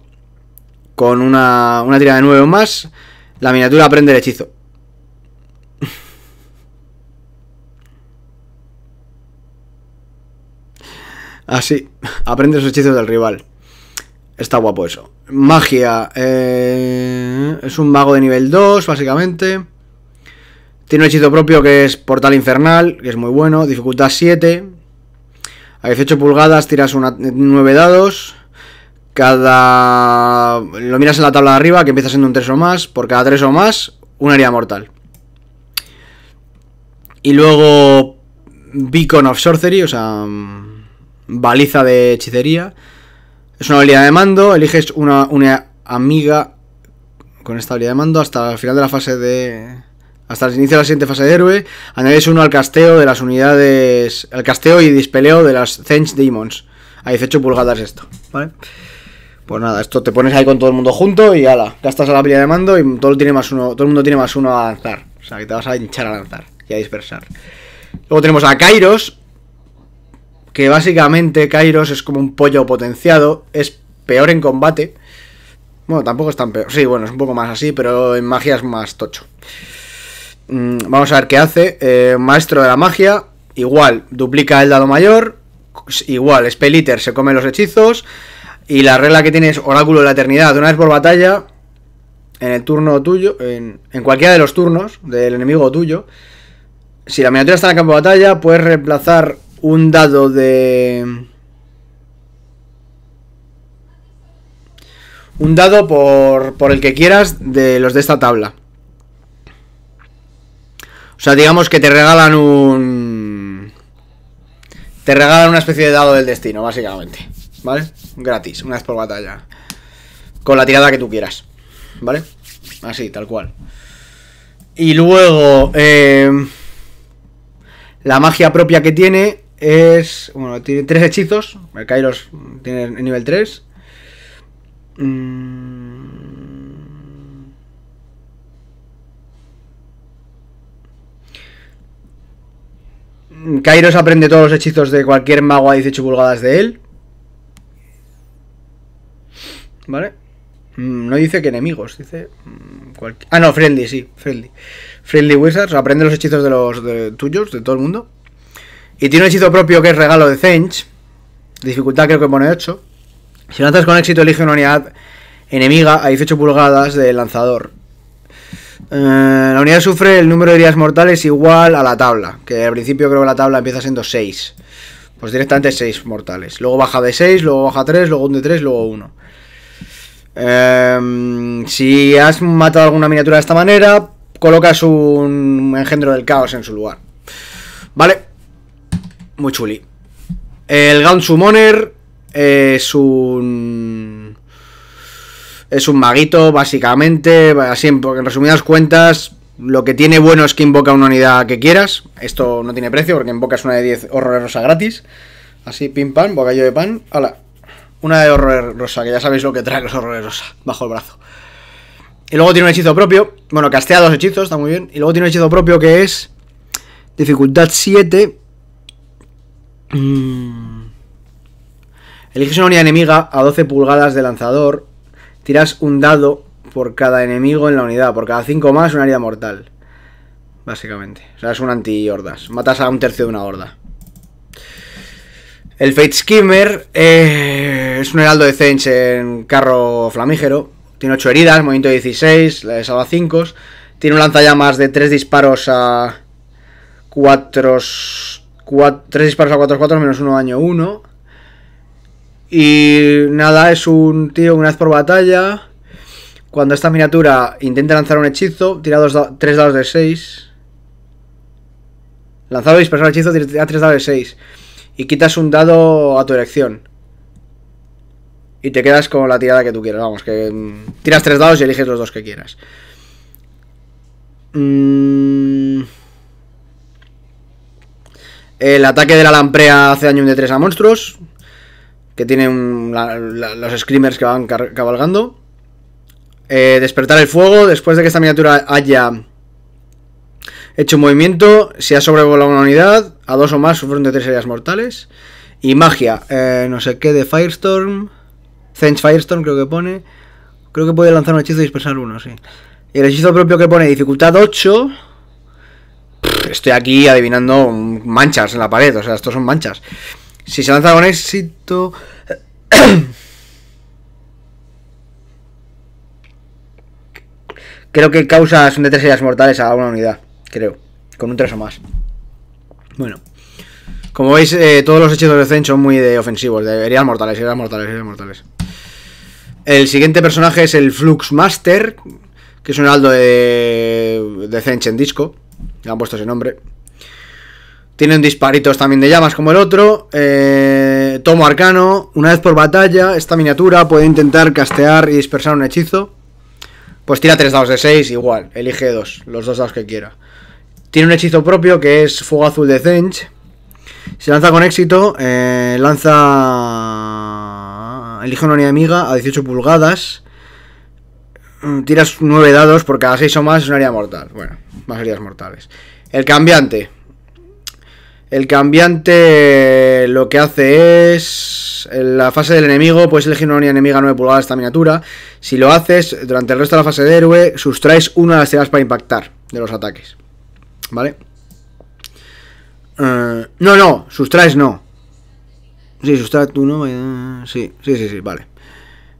S1: con una, una tira de 9 o más, la miniatura aprende el hechizo. Así, aprende los hechizos del rival. Está guapo eso. Magia. Eh, es un mago de nivel 2, básicamente. Tiene un hechizo propio que es Portal Infernal, que es muy bueno. Dificultad 7. A 18 pulgadas tiras una, 9 dados. Cada. Lo miras en la tabla de arriba, que empieza siendo un 3 o más. Por cada 3 o más, una herida mortal. Y luego. Beacon of Sorcery, o sea. Baliza de hechicería. Es una habilidad de mando. Eliges una amiga con esta habilidad de mando hasta el final de la fase de hasta el inicio de la siguiente fase de héroe, añades uno al casteo de las unidades. al casteo y dispeleo de las Zench Demons. A 18 pulgadas esto, ¿vale? Pues nada, esto te pones ahí con todo el mundo junto y ala, gastas a la pila de mando y todo, tiene más uno, todo el mundo tiene más uno a lanzar. O sea, que te vas a hinchar a lanzar y a dispersar. Luego tenemos a Kairos, que básicamente Kairos es como un pollo potenciado, es peor en combate. Bueno, tampoco es tan peor. Sí, bueno, es un poco más así, pero en magia es más tocho. Mm, vamos a ver qué hace. Eh, maestro de la magia, igual, duplica el dado mayor. Igual, Spelliter se come los hechizos. Y la regla que tiene es Oráculo de la Eternidad. Una vez por batalla, en el turno tuyo, en, en cualquiera de los turnos del enemigo tuyo, si la miniatura está en el campo de batalla, puedes reemplazar un dado de... Un dado por, por el que quieras de los de esta tabla. O sea, digamos que te regalan un... Te regalan una especie de dado del destino, básicamente. ¿Vale? Gratis, una vez por batalla. Con la tirada que tú quieras. ¿Vale? Así, tal cual. Y luego... Eh, la magia propia que tiene es... Bueno, tiene tres hechizos. El Kairos tiene el nivel 3. Mmm Kairos aprende todos los hechizos de cualquier mago a 18 pulgadas de él. ¿Vale? Mm, no dice que enemigos, dice... Mm, ah, no, friendly, sí, friendly. Friendly Wizards aprende los hechizos de los tuyos, de todo el mundo. Y tiene un hechizo propio que es regalo de Zench. Dificultad creo que pone 8. Si lanzas con éxito, elige una unidad enemiga a 18 pulgadas del lanzador. Eh, la unidad sufre el número de días mortales igual a la tabla, que al principio creo que la tabla empieza siendo 6. Pues directamente 6 mortales. Luego baja de 6, luego baja 3, luego de 3, luego 1. Em, si has matado alguna miniatura de esta manera, colocas un engendro del caos en su lugar. Vale. Muy chuli. El Gaunt Summoner es un es un maguito, básicamente, así en, resumidas cuentas, lo que tiene bueno es que invoca una unidad que quieras. Esto no tiene precio porque invocas una de 10 horror rosa gratis. Así, pim pam, bocadillo de pan. Hola. Una de horror rosa, que ya sabéis lo que trae los horrores rosa, bajo el brazo. Y luego tiene un hechizo propio. Bueno, castea dos hechizos, está muy bien. Y luego tiene un hechizo propio que es. Dificultad 7. Mm. elige una unidad enemiga a 12 pulgadas de lanzador Tiras un dado por cada enemigo en la unidad. Por cada 5 más, una herida mortal. Básicamente. O sea, es un anti-hordas. Matas a un tercio de una horda. El Fate Skimmer eh, es un heraldo de Zench en carro flamígero. Tiene 8 heridas, movimiento 16, le salva 5. Tiene un lanzallamas de 3 disparos a 3 disparos a 4-4 menos 1 daño 1. Y nada, es un tío una vez por batalla. Cuando esta miniatura intenta lanzar un hechizo, tira 3 tres dados de 6. Lanzado y dispersado el hechizo, tira 3 dados de 6. Y quitas un dado a tu elección. Y te quedas con la tirada que tú quieras. Vamos, que mm, tiras tres dados y eliges los dos que quieras. Mm. El ataque de la lamprea hace daño de 3 a monstruos que tienen los screamers que van cabalgando. Eh, despertar el fuego, después de que esta miniatura haya hecho un movimiento, si ha sobrevolado una unidad, a dos o más sufren de tres heridas mortales. Y magia, eh, no sé qué de Firestorm, Zench Firestorm creo que pone. Creo que puede lanzar un hechizo y dispersar uno, sí. Y el hechizo propio que pone dificultad 8. estoy aquí adivinando manchas en la pared, o sea, estos son manchas. Si se lanza con éxito... creo que causa causas de tres heridas mortales a una unidad, creo. Con un tres o más. Bueno. Como veis, eh, todos los hechizos de Zen son muy de ofensivos, de heridas mortales, heridas mortales, heridas mortales. El siguiente personaje es el Flux Master, que es un aldo de, de Zench en disco. Le han puesto ese nombre. Tienen disparitos también de llamas como el otro. Eh, tomo arcano. Una vez por batalla, esta miniatura puede intentar castear y dispersar un hechizo. Pues tira tres dados de 6, igual. Elige dos, los dos dados que quiera. Tiene un hechizo propio que es Fuego Azul de Zench. Se lanza con éxito, eh, lanza. Elige una enemiga amiga a 18 pulgadas. Mm, tiras 9 dados porque cada 6 o más es una herida mortal. Bueno, más heridas mortales. El cambiante. El cambiante eh, lo que hace es. En la fase del enemigo, puedes elegir una unidad enemiga 9 pulgadas de esta miniatura. Si lo haces, durante el resto de la fase de héroe, sustraes una de las tiras para impactar de los ataques. ¿Vale? Eh, no, no, sustraes no. Sí, sustraes tú no. Eh, sí, sí, sí, sí, vale.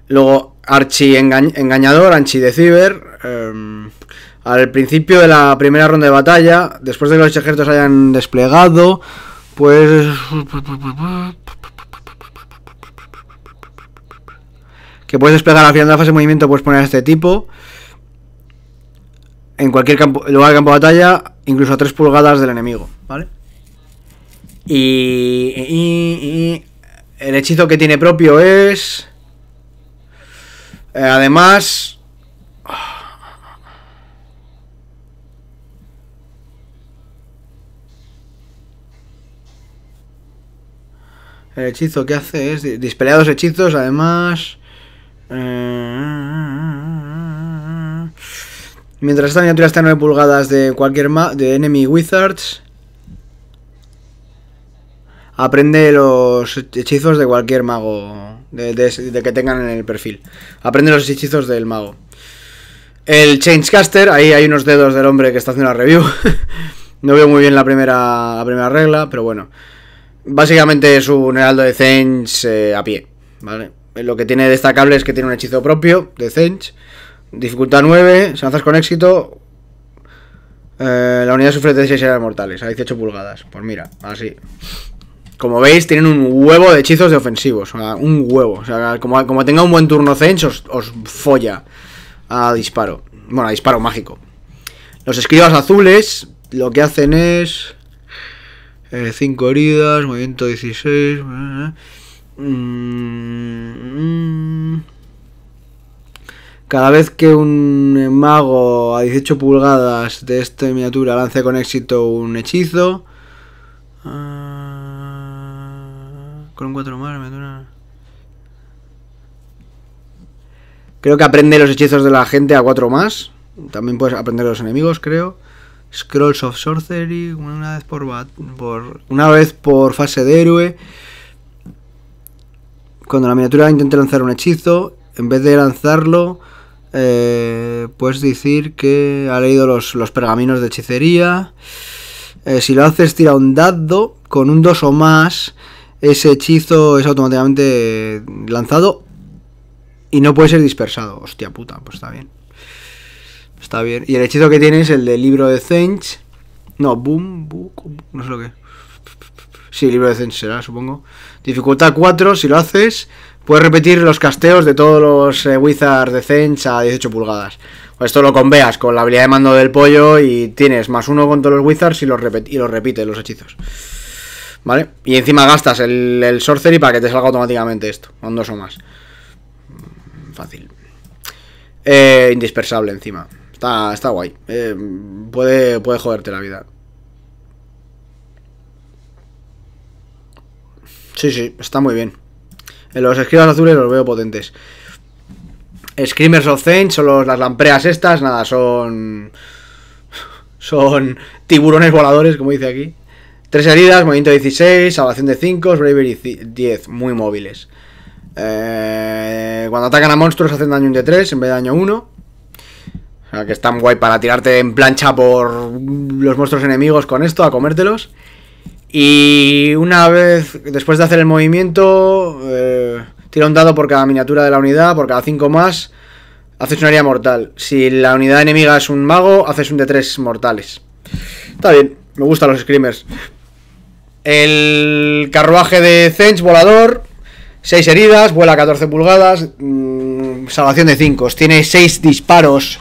S1: Luego, archi engañador, archi de al principio de la primera ronda de batalla, después de que los ejércitos hayan desplegado, pues... Que puedes desplegar al final de la fase de movimiento, puedes poner a este tipo. En cualquier campo, lugar de campo de batalla, incluso a 3 pulgadas del enemigo, ¿vale? Y, y, el hechizo que tiene propio es... Eh, además, El hechizo que hace es dispelear dos hechizos, además... Eh, mientras esta miniatura está a 9 pulgadas de cualquier ma de Enemy Wizards, aprende los hechizos de cualquier mago de, que tengan en el perfil. Aprende los hechizos del mago. El Changecaster, ahí hay unos dedos del hombre que está haciendo la review. no veo muy bien la primera, la primera regla, pero bueno. Básicamente es un heraldo de Zench eh, a pie, ¿vale? Lo que tiene destacable es que tiene un hechizo propio de Zench, dificultad 9, se lanzas con éxito, eh, la unidad sufre de 6 heridas mortales a 18 pulgadas. Pues mira, así. Como veis, tienen un huevo de hechizos de ofensivos. un huevo. como, tenga un buen turno Zench, os folla a disparo. Bueno, a disparo mágico. Los escribas azules lo que hacen es... 5 eh, heridas, movimiento 16. Mm, mm. Cada vez que un mago a 18 pulgadas de esta miniatura lance con éxito un hechizo. Ah, con un 4 más, dura. Creo que aprende los hechizos de la gente a 4 más. También puedes aprender los enemigos, creo. Scrolls of Sorcery, una vez por, por una vez por fase de héroe. Cuando la miniatura intente lanzar un hechizo, en vez de lanzarlo, eh, puedes decir que ha leído los, pergaminos de hechicería. Eh, si lo haces, tira un dado con un 2 o más. Ese hechizo es automáticamente lanzado y no puede ser dispersado. Hostia puta, pues está bien. Está bien. Y el hechizo que tienes es el del libro de Zench. No, boom, boom, no sé lo que. Sí, libro de Zench será, supongo. Dificultad 4, si lo haces, puedes repetir los casteos de todos los eh, Wizards de Zench a 18 pulgadas. Pues esto lo conveas con la habilidad de mando del pollo y tienes más uno con todos los Wizards y los, los repites los hechizos. ¿Vale? Y encima gastas el, Sorcery para que te salga automáticamente esto, con dos o más. Mm, fácil. Indispersable eh, indispensable encima. Está, guay. Eh, puede, puede joderte la vida. Sí, sí, está muy bien. En los escribas azules los veo potentes. Screamers of Zane son las lampreas estas, nada, son. Son tiburones voladores, como dice aquí. Tres heridas, movimiento 16, salvación de 5, bravery 10, muy móviles. Eh, cuando atacan a monstruos hacen daño de 3 en vez de daño 1. Ah, que están guay para tirarte en plancha por los monstruos enemigos con esto, a comértelos. Y una vez, después de hacer el movimiento, eh, tira un dado por cada miniatura de la unidad, por cada 5 más, haces una herida mortal. Si la unidad enemiga es un mago, haces un de 3 mortales. Está bien, me gustan los screamers. El carruaje de Zench volador, 6 heridas, vuela 14 pulgadas, mm, salvación de 5, tiene 6 disparos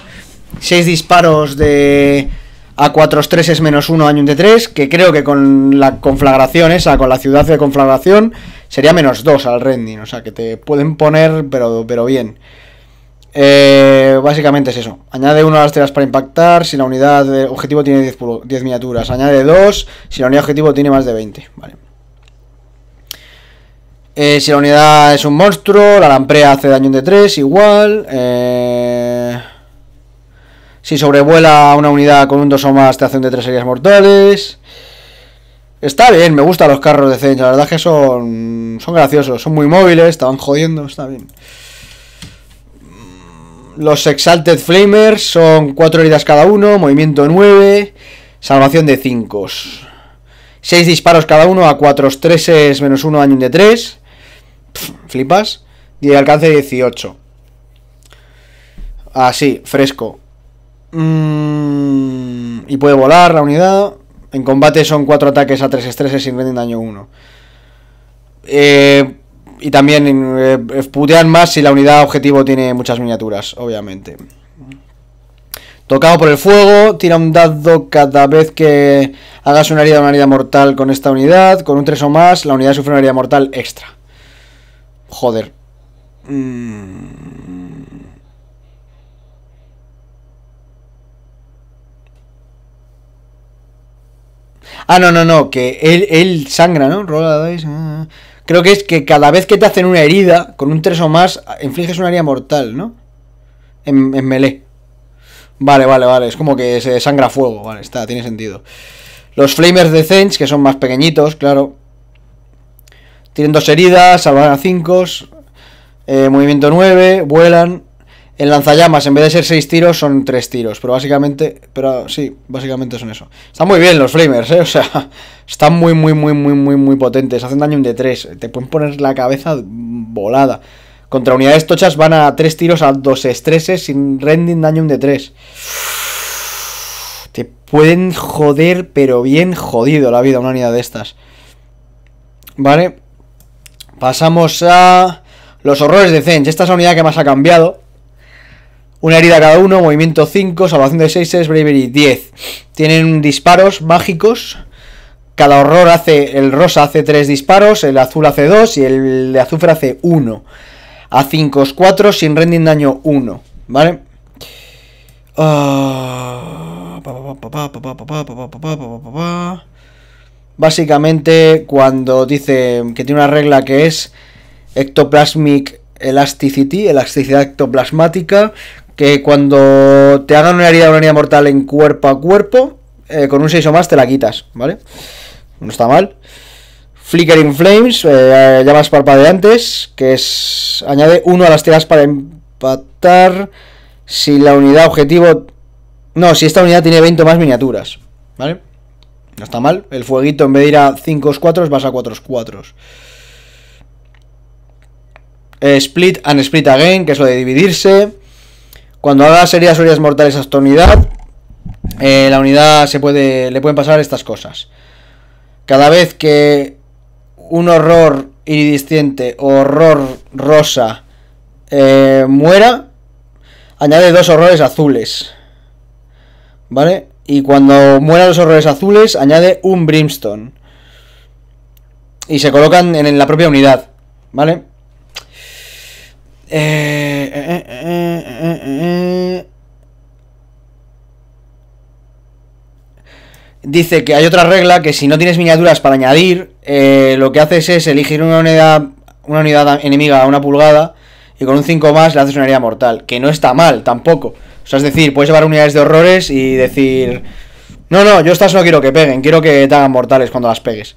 S1: 6 disparos de a 4 3 menos 1 año de 3, que creo que con la conflagración esa, con la ciudad de conflagración, sería menos 2 al rending, o sea que te pueden poner, pero, pero bien. Eh, básicamente es eso. Añade 1 a las telas para impactar si la unidad de objetivo tiene 10, miniaturas. Añade 2 si la unidad objetivo tiene más de 20. Vale. Eh, si la unidad es un monstruo, la lamprea hace daño de 3, igual. Eh... Si sobrevuela una unidad con un 2 o más, te hacen de tres heridas mortales. Está bien, me gustan los carros de Zench. La verdad es que son, son graciosos, son muy móviles, estaban jodiendo, está bien. Los Exalted Flamers son 4 heridas cada uno, movimiento 9, salvación de 5. 6 disparos cada uno a 4 3 menos 1 daño de 3. Flipas. Y alcance 18. Así, fresco. Mm, y puede volar la unidad. En combate son 4 ataques a 3 estreses sin rendir daño 1. Eh, y también eh, eh, putean más si la unidad objetivo tiene muchas miniaturas, obviamente. Tocado por el fuego, tira un dado cada vez que hagas una herida una herida mortal con esta unidad. Con un 3 o más, la unidad sufre una herida mortal extra. Joder. Mm. Ah, no, no, no, que él, sangra, ¿no? Rola ah. Creo que es que cada vez que te hacen una herida, con un 3 o más, ah, infliges una herida mortal, ¿no? En, melee. Vale, vale, vale. Es como que se sangra fuego. Vale, está, tiene sentido. Los Flamers de Zench, que son más pequeñitos, claro. Tienen dos heridas, salvan a 5. Eh, movimiento 9, vuelan. El lanzallamas, en vez de ser 6 tiros, son tres tiros. Pero básicamente, pero sí, básicamente son eso. Están muy bien los flamers, ¿eh? O sea, están muy, muy, muy, muy, muy, muy potentes. Hacen daño de tres. Te pueden poner la cabeza volada. Contra unidades tochas van a tres tiros a dos estreses sin rending daño de tres. Te pueden joder, pero bien jodido la vida una unidad de estas. Vale. Pasamos a los horrores de Zench. Esta es la unidad que más ha cambiado. Una herida cada uno, movimiento 5, salvación de 6 es bravery 10. Tienen disparos mágicos. Cada horror hace, el rosa hace 3 disparos, el azul hace 2 y el de azufre hace 1. A 5 es 4 sin rendir daño 1, ¿vale? Ah, básicamente cuando dice que tiene una regla que es ectoplasmic elasticity, elasticidad ectoplasmática, que cuando te hagan una herida una unidad mortal en cuerpo a cuerpo, eh, con un 6 o más te la quitas, ¿vale? No está mal. Flickering Flames, eh, llamas parpadeantes, que es. añade uno a las tiras para empatar. Si la unidad objetivo. No, si esta unidad tiene 20 o más miniaturas, ¿vale? No está mal. El fueguito en vez de ir a 5 4 vas a 4 4 eh, Split and Split Again, que es lo de dividirse. Cuando haga serias heridas mortales a esta unidad, eh, la unidad se puede, le pueden pasar estas cosas. Cada vez que un horror iridiscente o horror rosa eh, muera, añade dos horrores azules. ¿Vale? Y cuando mueran los horrores azules, añade un brimstone. Y se colocan en la propia unidad. ¿Vale? Eh, eh, eh, Dice que hay otra regla que si no tienes miniaturas para añadir, lo que haces es elegir una unidad, una unidad enemiga a una pulgada y con un 5 más le haces una herida mortal, que no está mal tampoco. O sea, es decir, puedes llevar unidades de horrores y decir, no, no, yo estas no quiero que peguen, quiero que te hagan mortales cuando las pegues.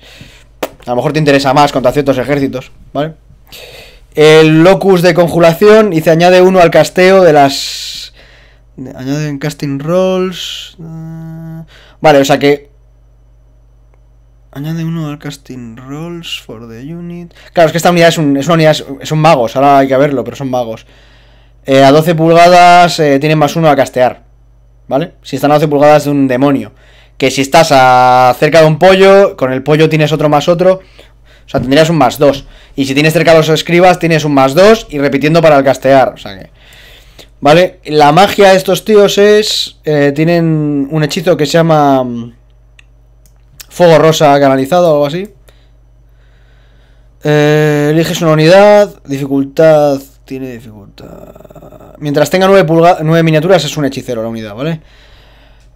S1: A lo mejor te interesa más contra ciertos ejércitos, ¿vale? El locus de conjuración y se añade uno al casteo de las... Añaden casting rolls... Vale, o sea que... Añade uno al casting rolls for the unit... Claro, es que esta unidad es, un, es una unidad... Son magos, ahora hay que verlo, pero son magos. Eh, a 12 pulgadas eh, tienen más uno a castear. ¿Vale? Si están a 12 pulgadas de un demonio. Que si estás cerca de un pollo, con el pollo tienes otro más otro. O sea, tendrías un más 2. Y si tienes cerca a los escribas, tienes un más 2 y repitiendo para el castear. O sea que. ¿Vale? La magia de estos tíos es. Eh, tienen un hechizo que se llama. Mm, fuego rosa canalizado o algo así. Eh, eliges una unidad. Dificultad. Tiene dificultad. Mientras tenga nueve miniaturas, es un hechicero la unidad, ¿vale?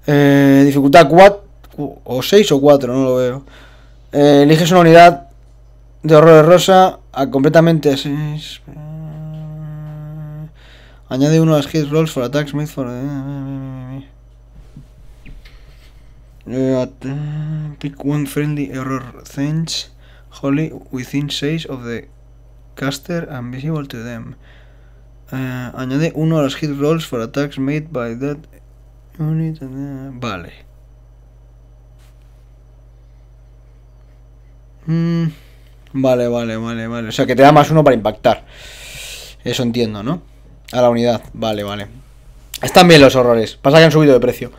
S1: Eh, dificultad 4. O 6 o 4, no lo veo. Eh, eliges una unidad de horror de rosa a completamente así. Añade uno los hit rolls for attacks made for. Pick eh, one friendly error things Holy within 6 of the caster and visible to them. Eh, añade uno de los hit rolls for attacks made by that unit. vale. Mm. Vale, vale, vale, vale. O sea, que te da más uno para impactar. Eso entiendo, ¿no? A la unidad. Vale, vale. Están bien los horrores. Pasa que han subido de precio.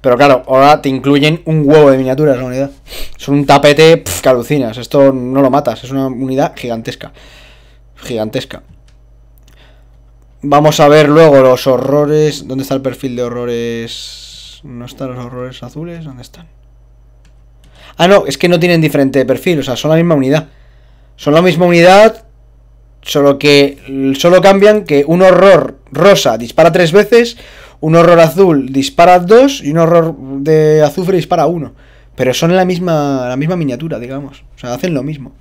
S1: Pero claro, ahora te incluyen un huevo de miniaturas la unidad. Son un tapete que alucinas. Esto no lo matas. Es una unidad gigantesca. Gigantesca. Vamos a ver luego los horrores. ¿Dónde está el perfil de horrores? ¿No están los horrores azules? ¿Dónde están? Ah, no, es que no tienen diferente perfil. O sea, son la misma unidad. Son la misma unidad, solo que solo cambian que un horror rosa dispara tres veces, un horror azul dispara dos y un horror de azufre dispara uno. Pero son la misma, la misma miniatura, digamos. O sea, hacen lo mismo.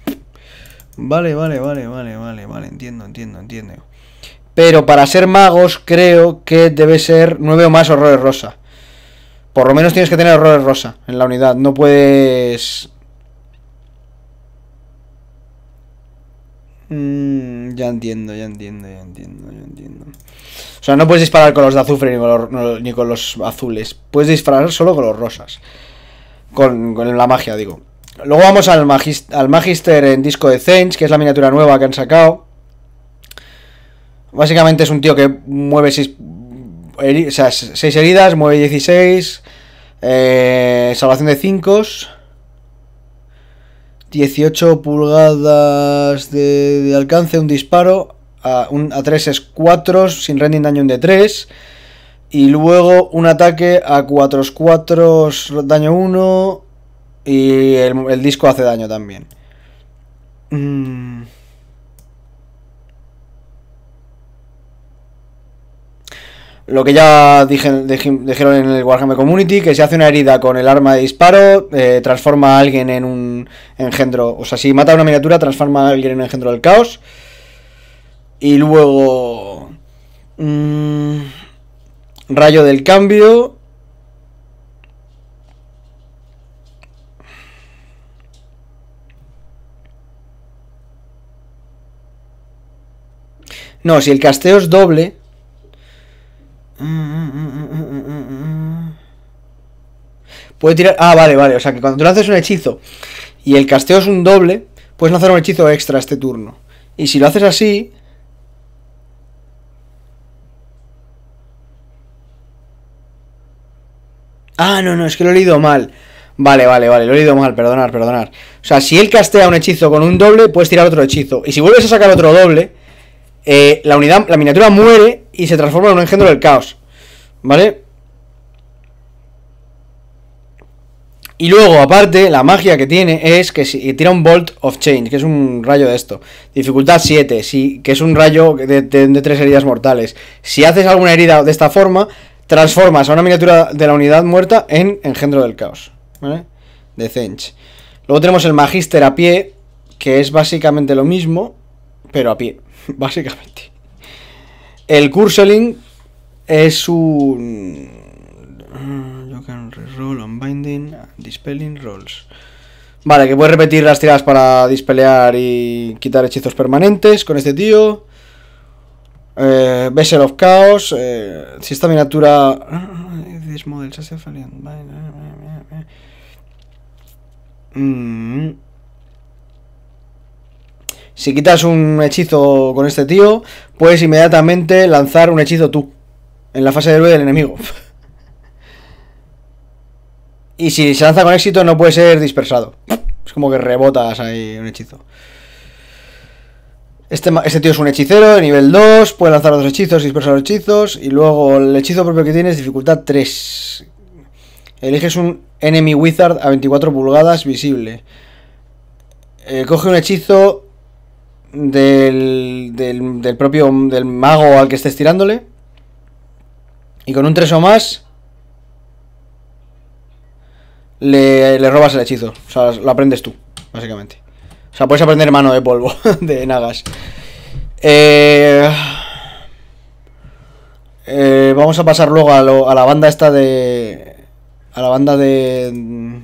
S1: Vale, vale, vale, vale, vale, vale, entiendo, entiendo, entiendo. Pero para ser magos creo que debe ser nueve o más horrores rosa. Por lo menos tienes que tener horrores rosa en la unidad. No puedes Mm, ya entiendo, ya entiendo, ya entiendo, ya entiendo. O sea, no puedes disparar con los de azufre ni con los, azules. Puedes disparar solo con los rosas. Con, la magia, digo. Luego vamos al, al Magister en Disco de Zench, que es la miniatura nueva que han sacado. Básicamente es un tío que mueve 6 heridas, mueve 16, eh, salvación de 5 18 pulgadas de, alcance, un disparo, a, 3 es 4 sin rending daño de 3. Y luego un ataque a 4 es 4 daño 1. Y el, disco hace daño también. Mmm... Lo que ya dijeron en el Warhammer Community, que si hace una herida con el arma de disparo, eh, transforma a alguien en un engendro. O sea, si mata a una miniatura, transforma a alguien en un engendro del caos. Y luego... Mm, rayo del cambio. No, si el casteo es doble, Puede tirar. Ah, vale, vale. O sea que cuando tú lanzas un hechizo y el casteo es un doble, puedes lanzar un hechizo extra este turno. Y si lo haces así. Ah, no, no, es que lo he leído mal. Vale, vale, vale, lo he leído mal, perdonar, perdonar. O sea, si él castea un hechizo con un doble, puedes tirar otro hechizo. Y si vuelves a sacar otro doble, eh, la unidad, la miniatura muere y se transforma en un engendro del caos. ¿Vale? Y luego, aparte, la magia que tiene es que si tira un Bolt of Change, que es un rayo de esto. Dificultad 7, que es un rayo de, tres heridas mortales. Si haces alguna herida de esta forma, transformas a una miniatura de la unidad muerta en engendro del caos. ¿Vale? De Zench. Luego tenemos el Magister a pie, que es básicamente lo mismo, pero a pie. básicamente. El Curseling es un... Ah, yo can reroll on binding, dispelling rolls. Vale, que puedes repetir las tiras para dispelear y quitar hechizos permanentes con este tío. Eh, Vessel of Chaos. Eh, si esta miniatura. Mmm. Si quitas un hechizo con este tío, puedes inmediatamente lanzar un hechizo tú. En la fase de héroe del enemigo. y si se lanza con éxito, no puede ser dispersado. Es como que rebotas ahí un hechizo. Este, este tío es un hechicero de nivel 2, puede lanzar dos hechizos, dispersar hechizos, y luego el hechizo propio que tiene es dificultad 3. Eliges un Enemy Wizard a 24 pulgadas visible. Eh, coge un hechizo del, del, propio del mago al que estés tirándole. Y con un 3 o más le, robas el hechizo. O sea, lo aprendes tú, básicamente. O sea, puedes aprender mano de polvo de Nagas. Eh, eh, vamos a pasar luego a, a la banda esta de... A la banda de...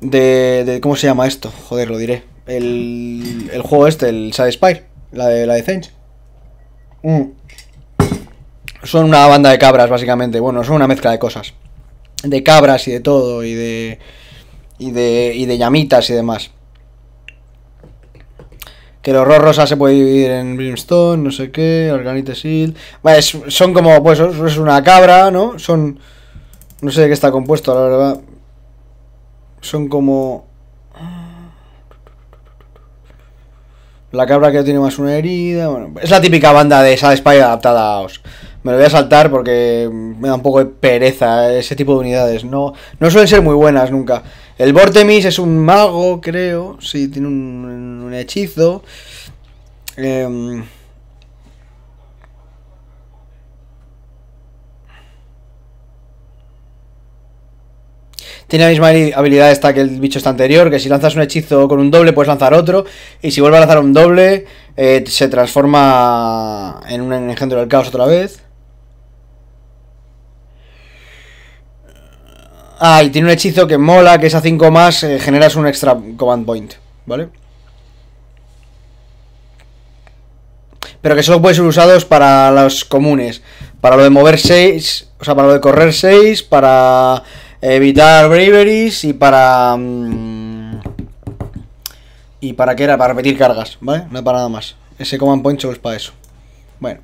S1: De, de, ¿Cómo se llama esto? Joder, lo diré. El, el juego este, el Side spy la de la de mm. Son una banda de cabras, básicamente. Bueno, son una mezcla de cosas. De cabras y de todo, y de. y de. y de llamitas y demás. Que el horror rosa se puede dividir en Brimstone, no sé qué, Organite Shield. Vale, son como, pues, es una cabra, ¿no? Son. No sé de qué está compuesto, la verdad. Son como. La cabra que tiene más una herida. Bueno, es la típica banda de Sad Spy adaptada a OS. Me lo voy a saltar porque me da un poco de pereza ese tipo de unidades. No, no suelen ser muy buenas nunca. El Vortemis es un mago, creo. Sí, tiene un, un hechizo. Eh, Tiene la misma habilidad esta que el bicho está anterior, que si lanzas un hechizo con un doble puedes lanzar otro, y si vuelve a lanzar un doble eh, se transforma en un engendro del caos otra vez. Ah, y tiene un hechizo que mola, que es a 5 más, eh, generas un extra command point, ¿vale? Pero que solo pueden ser usados para los comunes. Para lo de mover 6, o sea, para lo de correr 6, para evitar braveries y para... Mm, y para qué era, para repetir cargas, ¿vale? No para nada más. Ese command point es para eso. Bueno.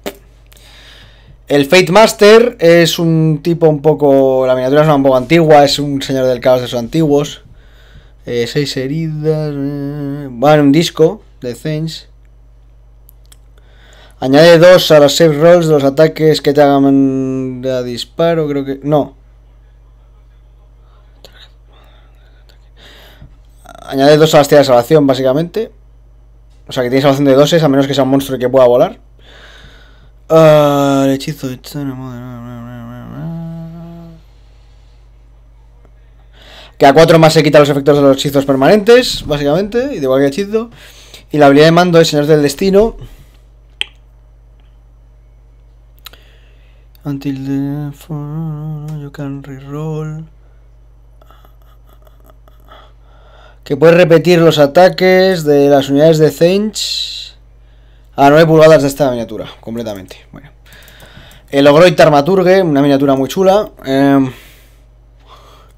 S1: El Fate Master es un tipo un poco... La miniatura es un poco antigua, es un señor del caos de sus antiguos. Eh, seis heridas... Eh, va en un disco de Things. Añade dos a los save rolls de los ataques que te hagan a disparo, creo que... No, Añade dos a las de salvación, básicamente. O sea, que tiene salvación de doses, a menos que sea un monstruo que pueda volar. Ah, el hechizo de Que a 4 más se quita los efectos de los hechizos permanentes, básicamente, y de cualquier hechizo. Y la habilidad de mando es Señor del Destino. Until the you can reroll. que puedes repetir los ataques de las unidades de Zench a 9 pulgadas de esta miniatura, completamente. Bueno. El Ogroid Tarmaturge, una miniatura muy chula. Em,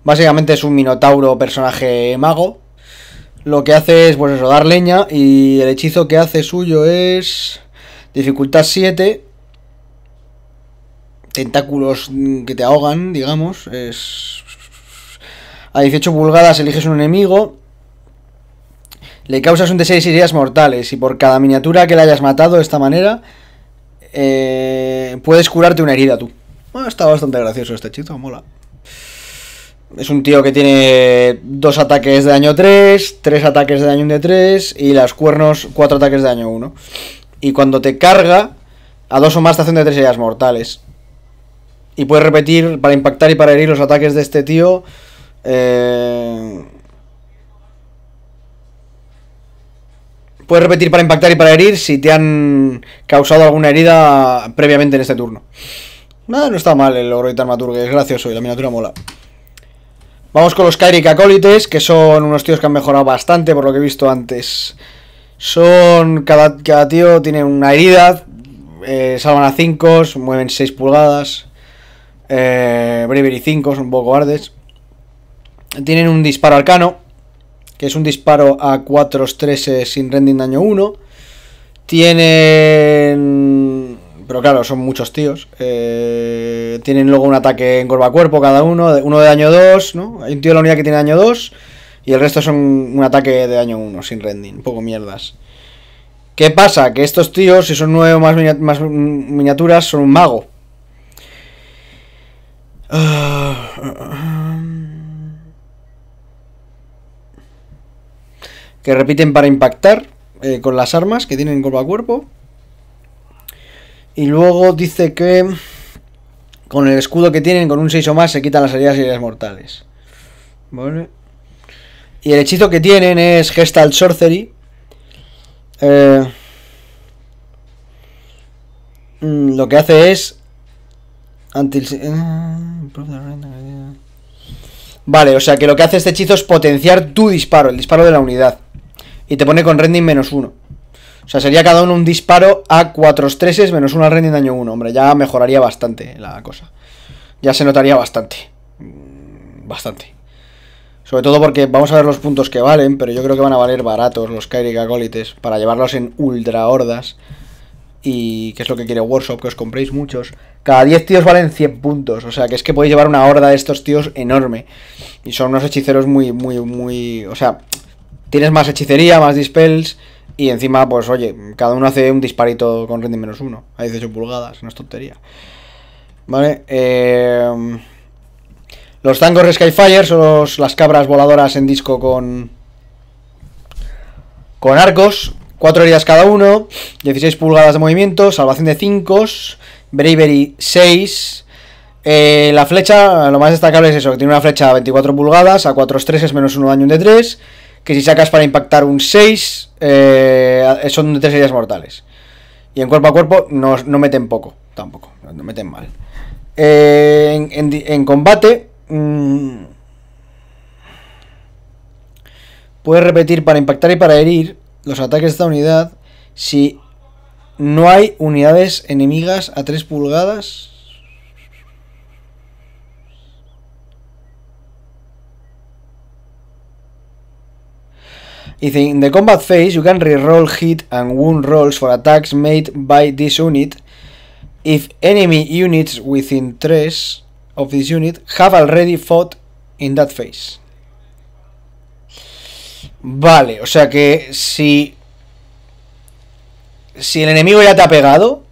S1: básicamente es un minotauro personaje mago. Lo que hace es, pues dar leña y el hechizo que hace suyo es dificultad 7. Tentáculos que te ahogan, digamos. Es... A 18 pulgadas eliges un enemigo le causas un de 6 heridas mortales y eh. por cada miniatura que le hayas matado de esta manera, eh, puedes curarte una herida tú. Bueno, está bastante gracioso este chico, mola. Es un tío que tiene dos ataques de daño 3, tres ataques de daño 1 de 3 y las cuernos cuatro ataques de daño 1. Y cuando te carga, a dos o más te hacen de tres heridas mortales. Y puedes repetir para impactar y para herir los ataques de este tío. Eh, Puedes repetir para impactar y para herir si te han causado alguna herida previamente en este turno. Nada, ah, no está mal el oro y que es gracioso y la miniatura mola. Vamos con los Kairi Acólites, que son unos tíos que han mejorado bastante por lo que he visto antes. Son. Cada, cada tío tiene una herida, eh, salvan a 5, mueven 6 pulgadas. Eh, y 5, son un poco ardes. Tienen un disparo arcano, que es un disparo a 4 3 sin rending daño 1. Tienen... Pero claro, son muchos tíos. Eh, tienen luego un ataque en cuerpo a cuerpo cada uno, uno de daño 2, ¿no? Hay un tío de la unidad que tiene daño 2 y el resto son un ataque de daño 1 sin rending, un poco mierdas. ¿Qué pasa? Que estos tíos, si son nueve más, más miniaturas, son un mago. Ah... ah, ah, ah. que repiten para impactar eh, con las armas que tienen cuerpo a cuerpo. Y luego dice que con el escudo que tienen, con un 6 o más, se quitan las heridas y heridas mortales. Vale. Y el hechizo que tienen es Gestalt Sorcery. Eh, mm, lo que hace es... Eh, vale, o sea que lo que hace este hechizo es potenciar tu disparo, el disparo de la unidad y te pone con rending menos uno. O sea, sería cada uno un disparo a 4 estreses menos una rending daño 1. Hombre, ya mejoraría bastante la cosa. Ya se notaría bastante. Mm, bastante. Sobre todo porque vamos a ver los puntos que valen, pero yo creo que van a valer baratos los Kairi Gagolites. para llevarlos en ultra hordas. Y que es lo que quiere Workshop, que os compréis muchos. Cada 10 tíos valen 100 puntos, o sea que es que podéis llevar una horda de estos tíos enorme. Y son unos hechiceros muy, muy, muy... O sea, tienes más hechicería, más dispels. Y encima, pues oye, cada uno hace un disparito con rendimiento menos uno. A 18 pulgadas, no es tontería. Vale, em, Los tangos Skyfire son las cabras voladoras en disco con. Con arcos. cuatro heridas cada uno. 16 pulgadas de movimiento. Salvación de 5. Bravery 6. Eh, la flecha, lo más destacable es eso, que tiene una flecha a 24 pulgadas, a 4 3 es menos 1 daño de 3, que si sacas para impactar un 6, eh, son 3 heridas mortales. Y en cuerpo a cuerpo no, meten poco, tampoco, no meten mal. Eh, en, combate... Mm, puedes repetir para impactar y para herir los ataques de esta unidad si no hay unidades enemigas a 3 pulgadas If in the combat phase you can reroll hit and wound rolls for attacks made by this unit if enemy units within 3 of this unit have already fought in that phase. Vale, o sea que si si el enemigo ya te ha pegado,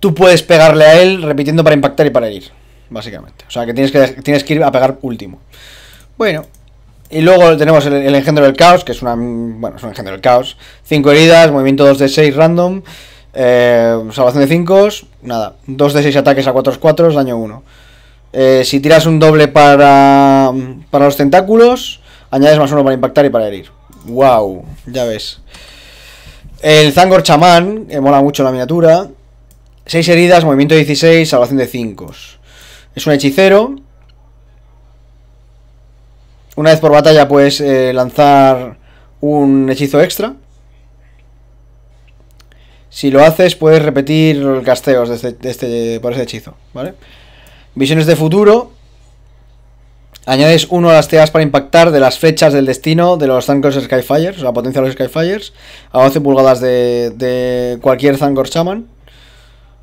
S1: tú puedes pegarle a él repitiendo para impactar y para herir, básicamente. O sea que tienes que, tienes que ir a pegar último. Bueno, y luego tenemos el, engendro del caos, que es una. un engendro del caos. 5 heridas, movimiento 2 de 6 random. Eh, salvación de 5. Nada. 2 de 6 ataques a 4 4, daño 1. Eh, si tiras un doble para, los tentáculos, añades más uno para impactar y para herir. ¡Wow! Ya ves. El Zangor Chamán, que mola mucho la miniatura. 6 heridas, movimiento 16, salvación de 5. Es un hechicero. Una vez por batalla puedes eh, lanzar un hechizo extra. Si lo haces, puedes repetir los casteos de este, este por ese hechizo, Visiones de futuro. Añades uno de las tiras para impactar de las flechas del destino de los Zangor Skyfires, o potencia de los Skyfires, a 11 pulgadas de, cualquier Zancor Shaman,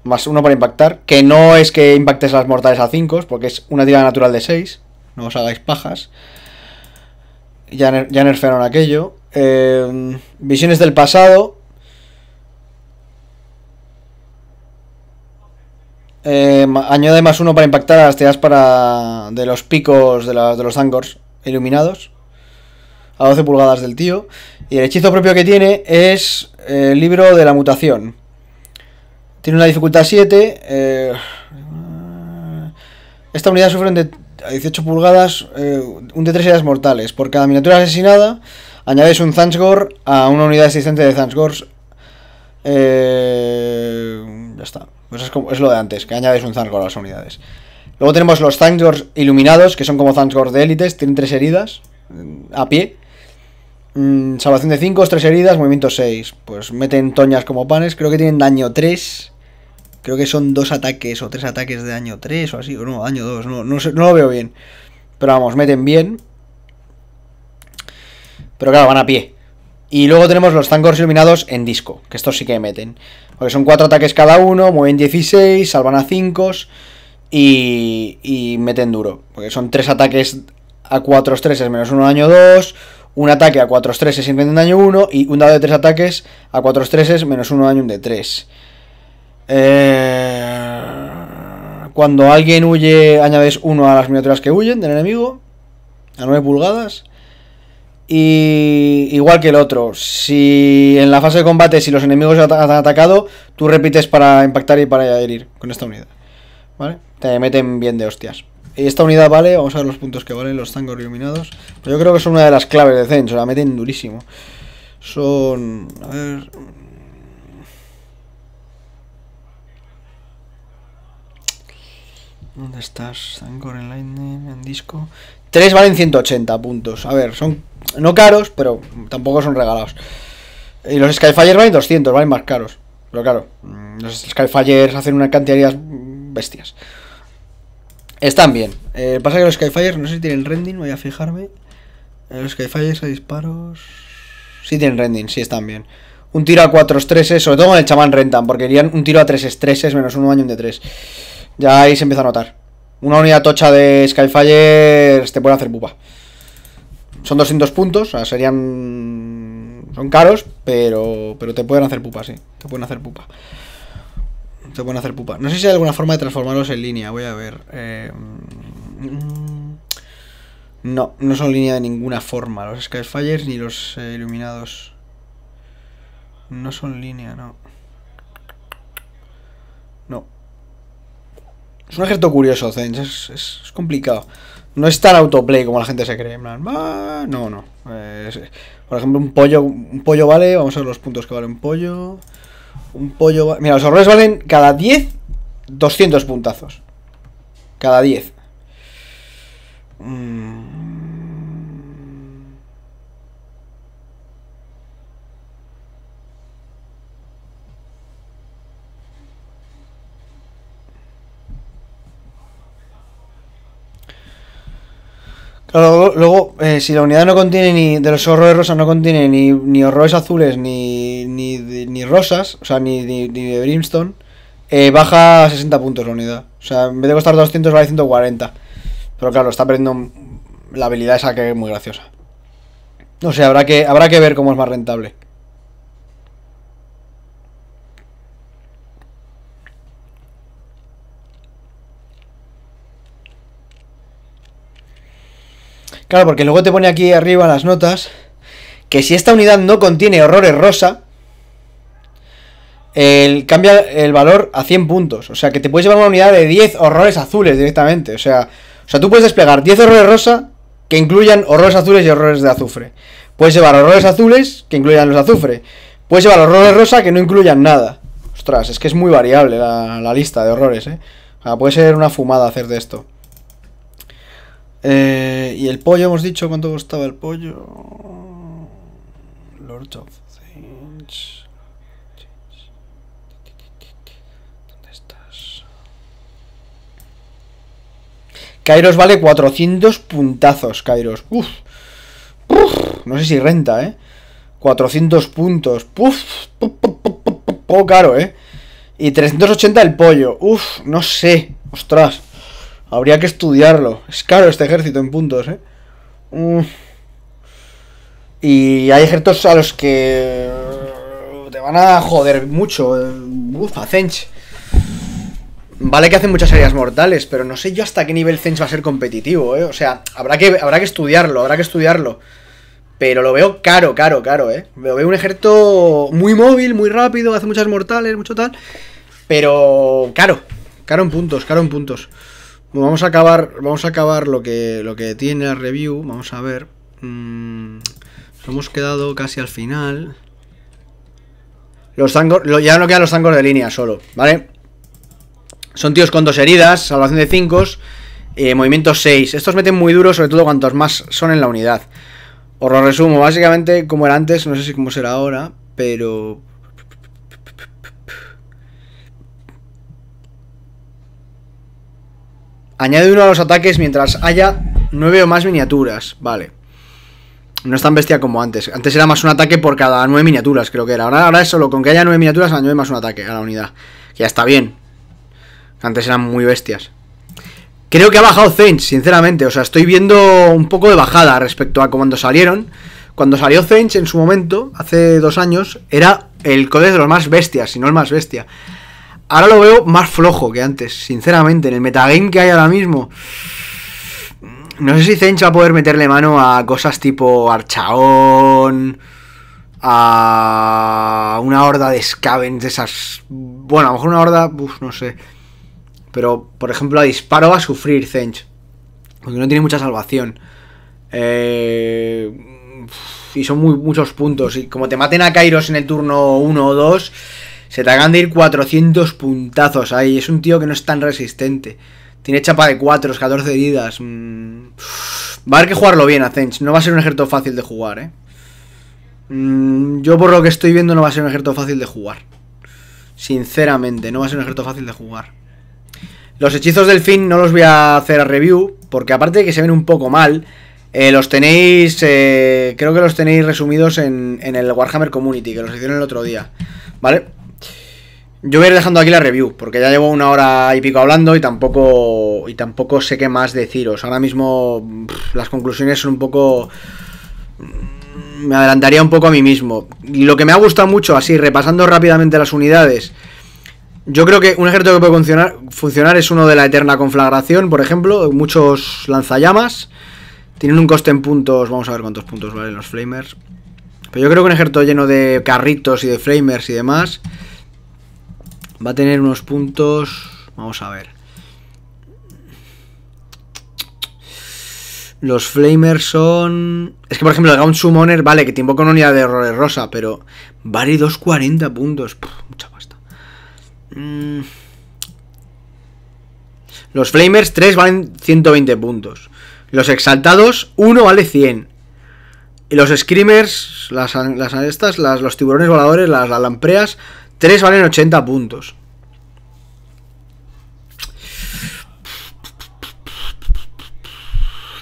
S1: más uno para impactar, que no es que impactes las mortales a 5, porque es una tirada natural de 6, no os hagáis pajas ya, nerfearon aquello. Eh, visiones del pasado. Eh, añade más uno para impactar a las para de los picos de, los angors iluminados. A 12 pulgadas del tío. Y el hechizo propio que tiene es eh, el libro de la mutación. Tiene una dificultad 7. esta unidad sufre de a 18 pulgadas, eh, un de 3 heridas mortales. Por cada miniatura asesinada, añades un Zansgor a una unidad existente de Zansgors eh, ya está. Pues es, es, lo de antes, que añades un zangor a las unidades. Luego tenemos los Zansgors iluminados, que son como Zansgors de élites, tienen 3 heridas mm, a pie. Mm, salvación de 5, 3 heridas, movimiento 6. Pues meten toñas como panes, creo que tienen daño 3. Creo que son dos ataques o tres ataques de año 3 o así, o no, año 2, no, lo veo bien. Pero vamos, meten bien. Pero claro, van a pie. Y luego tenemos los Zancors iluminados en disco, que estos sí que meten. Porque son cuatro ataques cada uno, mueven 16, salvan a 5 y, y meten duro. Porque son tres ataques a 4 3 menos 1 daño 2, un ataque a 4 3 es daño 1 y un dado de 3 ataques a 4 3 menos 1 daño de 3. Eh, cuando alguien huye, añades uno a las miniaturas que huyen del enemigo. A 9 pulgadas. Y igual que el otro, si en la fase de combate, si los enemigos han atacado, tú repites para impactar y para herir con esta unidad. ¿Vale? Te meten bien de hostias. Y esta unidad vale, vamos a ver los puntos que valen, los tangos iluminados. Yo creo que es una de las claves de Zen, la meten durísimo. Son. A ver. ¿Dónde estás? Anchor en Lightning, en disco. 3 valen 180 puntos. A ver, son no caros, pero tampoco son regalados. Y los Skyfire valen 200, valen más caros. Pero claro, mm, los Skyfire hacen una cantidad bestias. Están bien. Eh, pasa que los Skyfire, no sé si tienen rending, voy a fijarme. Eh, los Skyfire a disparos. Sí tienen rending, sí están bien. Un tiro a 4 estreses, sobre todo con el chamán rentan, porque irían un tiro a 3 estreses menos un año de 3. Ya ahí se empieza a notar. Una unidad tocha de Skyfire te pueden hacer pupa. Son 200 puntos, o serían... Son caros, pero, pero te pueden hacer pupa, sí. Te pueden hacer pupa. Te pueden hacer pupa. No sé si hay alguna forma de transformarlos en línea. Voy a ver. Eh, no, no son línea de ninguna forma. Los Skyfires ni los eh, iluminados. No son línea, no. Es un ejército curioso, Es, complicado. No es tan autoplay como la gente se cree. no, no. Eh, por ejemplo, un pollo, un pollo vale. Vamos a ver los puntos que vale un pollo. Un pollo vale. Mira, los horrores valen cada 10, 200 puntazos. Cada 10. Mmm. Luego, eh, si la unidad no contiene ni. De los horrores rosas no contiene ni, ni horrores azules ni, rosas, o sea, ni, ni, de brimstone, eh, baja a 60 puntos la unidad. O sea, en vez de costar 200, vale 140. Pero claro, está perdiendo la habilidad esa que es muy graciosa. No sé, habrá que, habrá que ver cómo es más rentable. Claro, porque luego te pone aquí arriba las notas que si esta unidad no contiene horrores rosa, el, cambia el valor a 100 puntos. O sea, que te puedes llevar una unidad de 10 horrores azules directamente. O sea, o sea tú puedes desplegar 10 horrores rosa que incluyan horrores azules y horrores de azufre. Puedes llevar horrores azules que incluyan los azufre. Puedes llevar horrores rosa que no incluyan nada. Ostras, es que es muy variable la, la lista de horrores, ¿eh? O sea, puede ser una fumada hacer de esto. Eh, y el pollo, hemos dicho cuánto costaba el pollo. Lord of Things. ¿Dónde estás? Kairos vale 400 puntazos, Kairos. Uf. Uf. No sé si renta, ¿eh? 400 puntos. Puf. Poco caro, ¿eh? Y 380 el pollo. Uf, no sé. Ostras. Habría que estudiarlo. Es caro este ejército en puntos, ¿eh? Mm. Y hay ejércitos a los que uh, te van a joder mucho. Eh. Uf, Zench. Vale que hace muchas áreas mortales, pero no sé yo hasta qué nivel Zench va a ser competitivo, ¿eh? O sea, habrá que, habrá que estudiarlo, habrá que estudiarlo. Pero lo veo caro, caro, caro, ¿eh? Lo veo un ejército muy móvil, muy rápido, hace muchas mortales, mucho tal. Pero caro. Caro en puntos, caro en puntos vamos a acabar, vamos a acabar lo que, lo que tiene la review. Vamos a ver. Mm, nos hemos quedado casi al final. Los tangos ya no quedan los tangos de línea solo, ¿vale? Son tíos con dos heridas, salvación de 5, eh, movimiento 6. Estos meten muy duro, sobre todo cuantos más son en la unidad. Os lo resumo, básicamente como era antes, no sé si como será ahora, pero Añade uno a los ataques mientras haya nueve o más miniaturas. Vale. No es tan bestia como antes. Antes era más un ataque por cada nueve miniaturas, creo que era. Ahora, ahora es solo con que haya nueve miniaturas, añade más un ataque a la unidad. Que ya está bien. Antes eran muy bestias. Creo que ha bajado Zainz, sinceramente. O sea, estoy viendo un poco de bajada respecto a cuando salieron. Cuando salió Zainz, en su momento, hace dos años, era el código de los más bestias, si no el más bestia ahora lo veo más flojo que antes, sinceramente. En el metagame que hay ahora mismo. No sé si Zench va a poder meterle mano a cosas tipo Archaón. A una horda de scavens de esas. Bueno, a lo mejor una horda. Uf, no sé. Pero, por ejemplo, a disparo va a sufrir Zench. Porque no tiene mucha salvación. Eh, y son muchos puntos. Y como te maten a Kairos en el turno 1 o 2 se te acaban de ir 400 puntazos ahí. Es un tío que no es tan resistente. Tiene chapa de 4, 14 heridas. Mm, va a haber que jugarlo bien a No va a ser un ejército fácil de jugar, ¿eh? Mm, yo por lo que estoy viendo no va a ser un ejército fácil de jugar. Sinceramente, no va a ser un ejército fácil de jugar. Los hechizos del fin no los voy a hacer a review, porque aparte de que se ven un poco mal, eh, los tenéis, eh, creo que los tenéis resumidos en, en el Warhammer Community, que los hicieron el otro día, ¿vale? Yo voy a ir dejando aquí la review, porque ya llevo una hora y pico hablando y tampoco, y tampoco sé qué más deciros. Ahora mismo las conclusiones son un poco... Mm, me adelantaría un poco a mí mismo. Y Lo que me ha gustado mucho, así, repasando rápidamente las unidades. Yo creo que un ejército que puede funcionar, funcionar es uno de la Eterna Conflagración, por ejemplo. Muchos lanzallamas. Tienen un coste en puntos. Vamos a ver cuántos puntos valen los flamers. Pero yo creo que un ejército lleno de carritos y de flamers y demás Va a tener unos puntos... Vamos a ver. Los Flamers son... Es que, por ejemplo, el Gaunt Summoner, vale, que te invoca una unidad de errores rosa, pero vale 240 puntos. mucha pasta. Mm. Los Flamers, 3 valen 120 puntos. Los Exaltados, 1 vale 100. Y los Screamers, las, las estas, los tiburones voladores, las, las lampreas, 3 valen 80 puntos.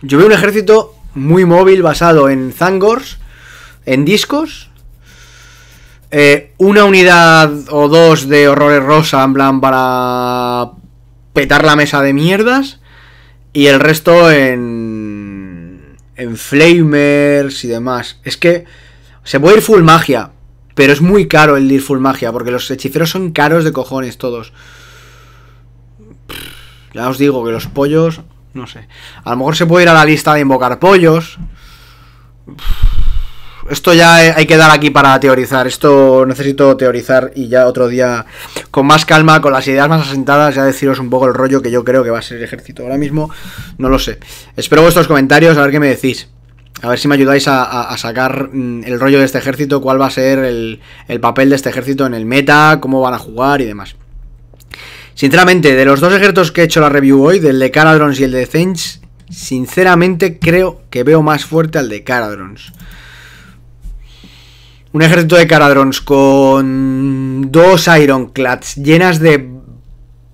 S1: Yo veo un ejército muy móvil basado en Zangors, en discos, eh, una unidad o dos de horrores rosa, en plan para petar la mesa de mierdas, y el resto en. en flamers y demás. Es que se puede ir full magia, pero es muy caro el Leer Full Magia, porque los hechiceros son caros de cojones todos. Ya os digo que los pollos, no sé. A lo mejor se puede ir a la lista de invocar pollos. Esto ya eh, hay que dar aquí para teorizar. Esto necesito teorizar y ya otro día con más calma, con las ideas más asentadas, ya deciros un poco el rollo que yo creo que va a ser el ejército ahora mismo. No lo sé. Espero vuestros comentarios, a ver qué me decís. A ver si me ayudáis a, sacar mm, el rollo de este ejército, cuál va a ser el, papel de este ejército en el meta, cómo van a jugar y demás. Sinceramente, de los dos ejércitos que he hecho la review hoy, del de Caradrons y el de Zench, sinceramente creo que veo más fuerte al de Caradrons. Un ejército de Caradrons con dos Ironclads llenas de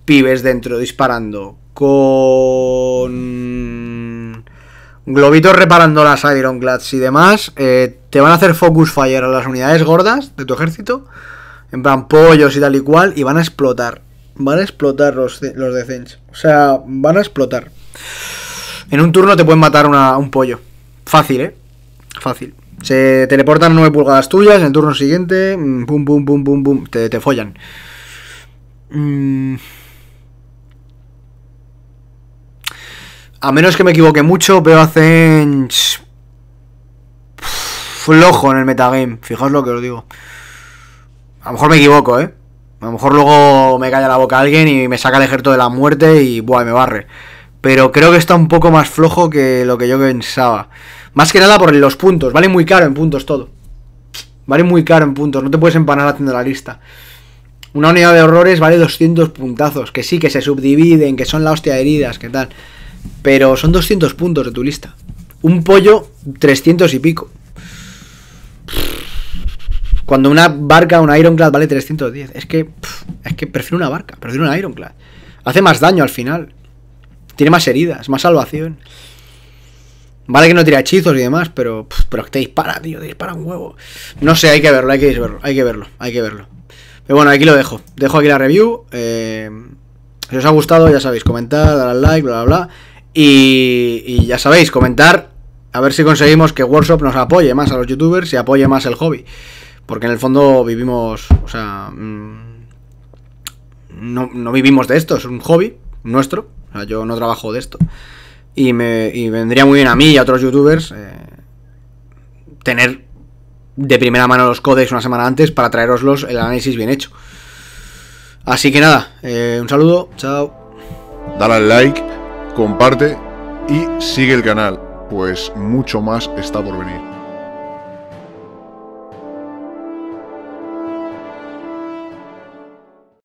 S1: pibes dentro disparando, con globitos reparando las Ironclads y demás, eh, te van a hacer focus fire a las unidades gordas de tu ejército, en plan pollos y tal y cual, y van a explotar. Van a explotar los, los defense. O sea, van a explotar. En un turno te pueden matar un pollo. Fácil, ¿eh? Fácil. Se teleportan 9 pulgadas tuyas, en el turno siguiente, mm, pum, pum, pum, pum, pum, te, te follan. Mm. A menos que me equivoque mucho, veo hacen flojo en el metagame. Fijaos lo que os digo. A lo mejor me equivoco, ¿eh? A lo mejor luego me calla la boca alguien y me saca el ejército de la muerte y buah, me barre. Pero creo que está un poco más flojo que lo que yo pensaba. Más que nada por los puntos. Vale muy caro en puntos todo. Vale muy caro en puntos. No te puedes empanar haciendo la lista. Una unidad de horrores vale 200 puntazos. Que sí, que se subdividen, que son la hostia heridas, que tal. Pero son 200 puntos de tu lista. Un pollo, 300 y pico. Cuando una barca, una Ironclad vale 310. Es que, es que prefiero una barca, prefiero una Ironclad. Hace más daño al final. Tiene más heridas, más salvación. Vale que no tira hechizos y demás, pero, pero te dispara, tío, te dispara un huevo. No sé, hay que verlo, hay que verlo, hay que verlo, hay que verlo. Pero bueno, aquí lo dejo. Dejo aquí la review. Eh, si os ha gustado, ya sabéis, comentar, dar al like, bla, bla, bla. Y, ya sabéis, comentar, a ver si conseguimos que Workshop nos apoye más a los youtubers y apoye más el hobby. Porque en el fondo vivimos, o sea, mm, no, vivimos de esto, es un hobby nuestro. O sea, yo no trabajo de esto. Y me y vendría muy bien a mí y a otros youtubers eh, tener de primera mano los codecs una semana antes para traeros el análisis bien hecho. Así que nada, eh, un saludo, chao. Dale al like comparte y sigue el canal, pues mucho más está por venir.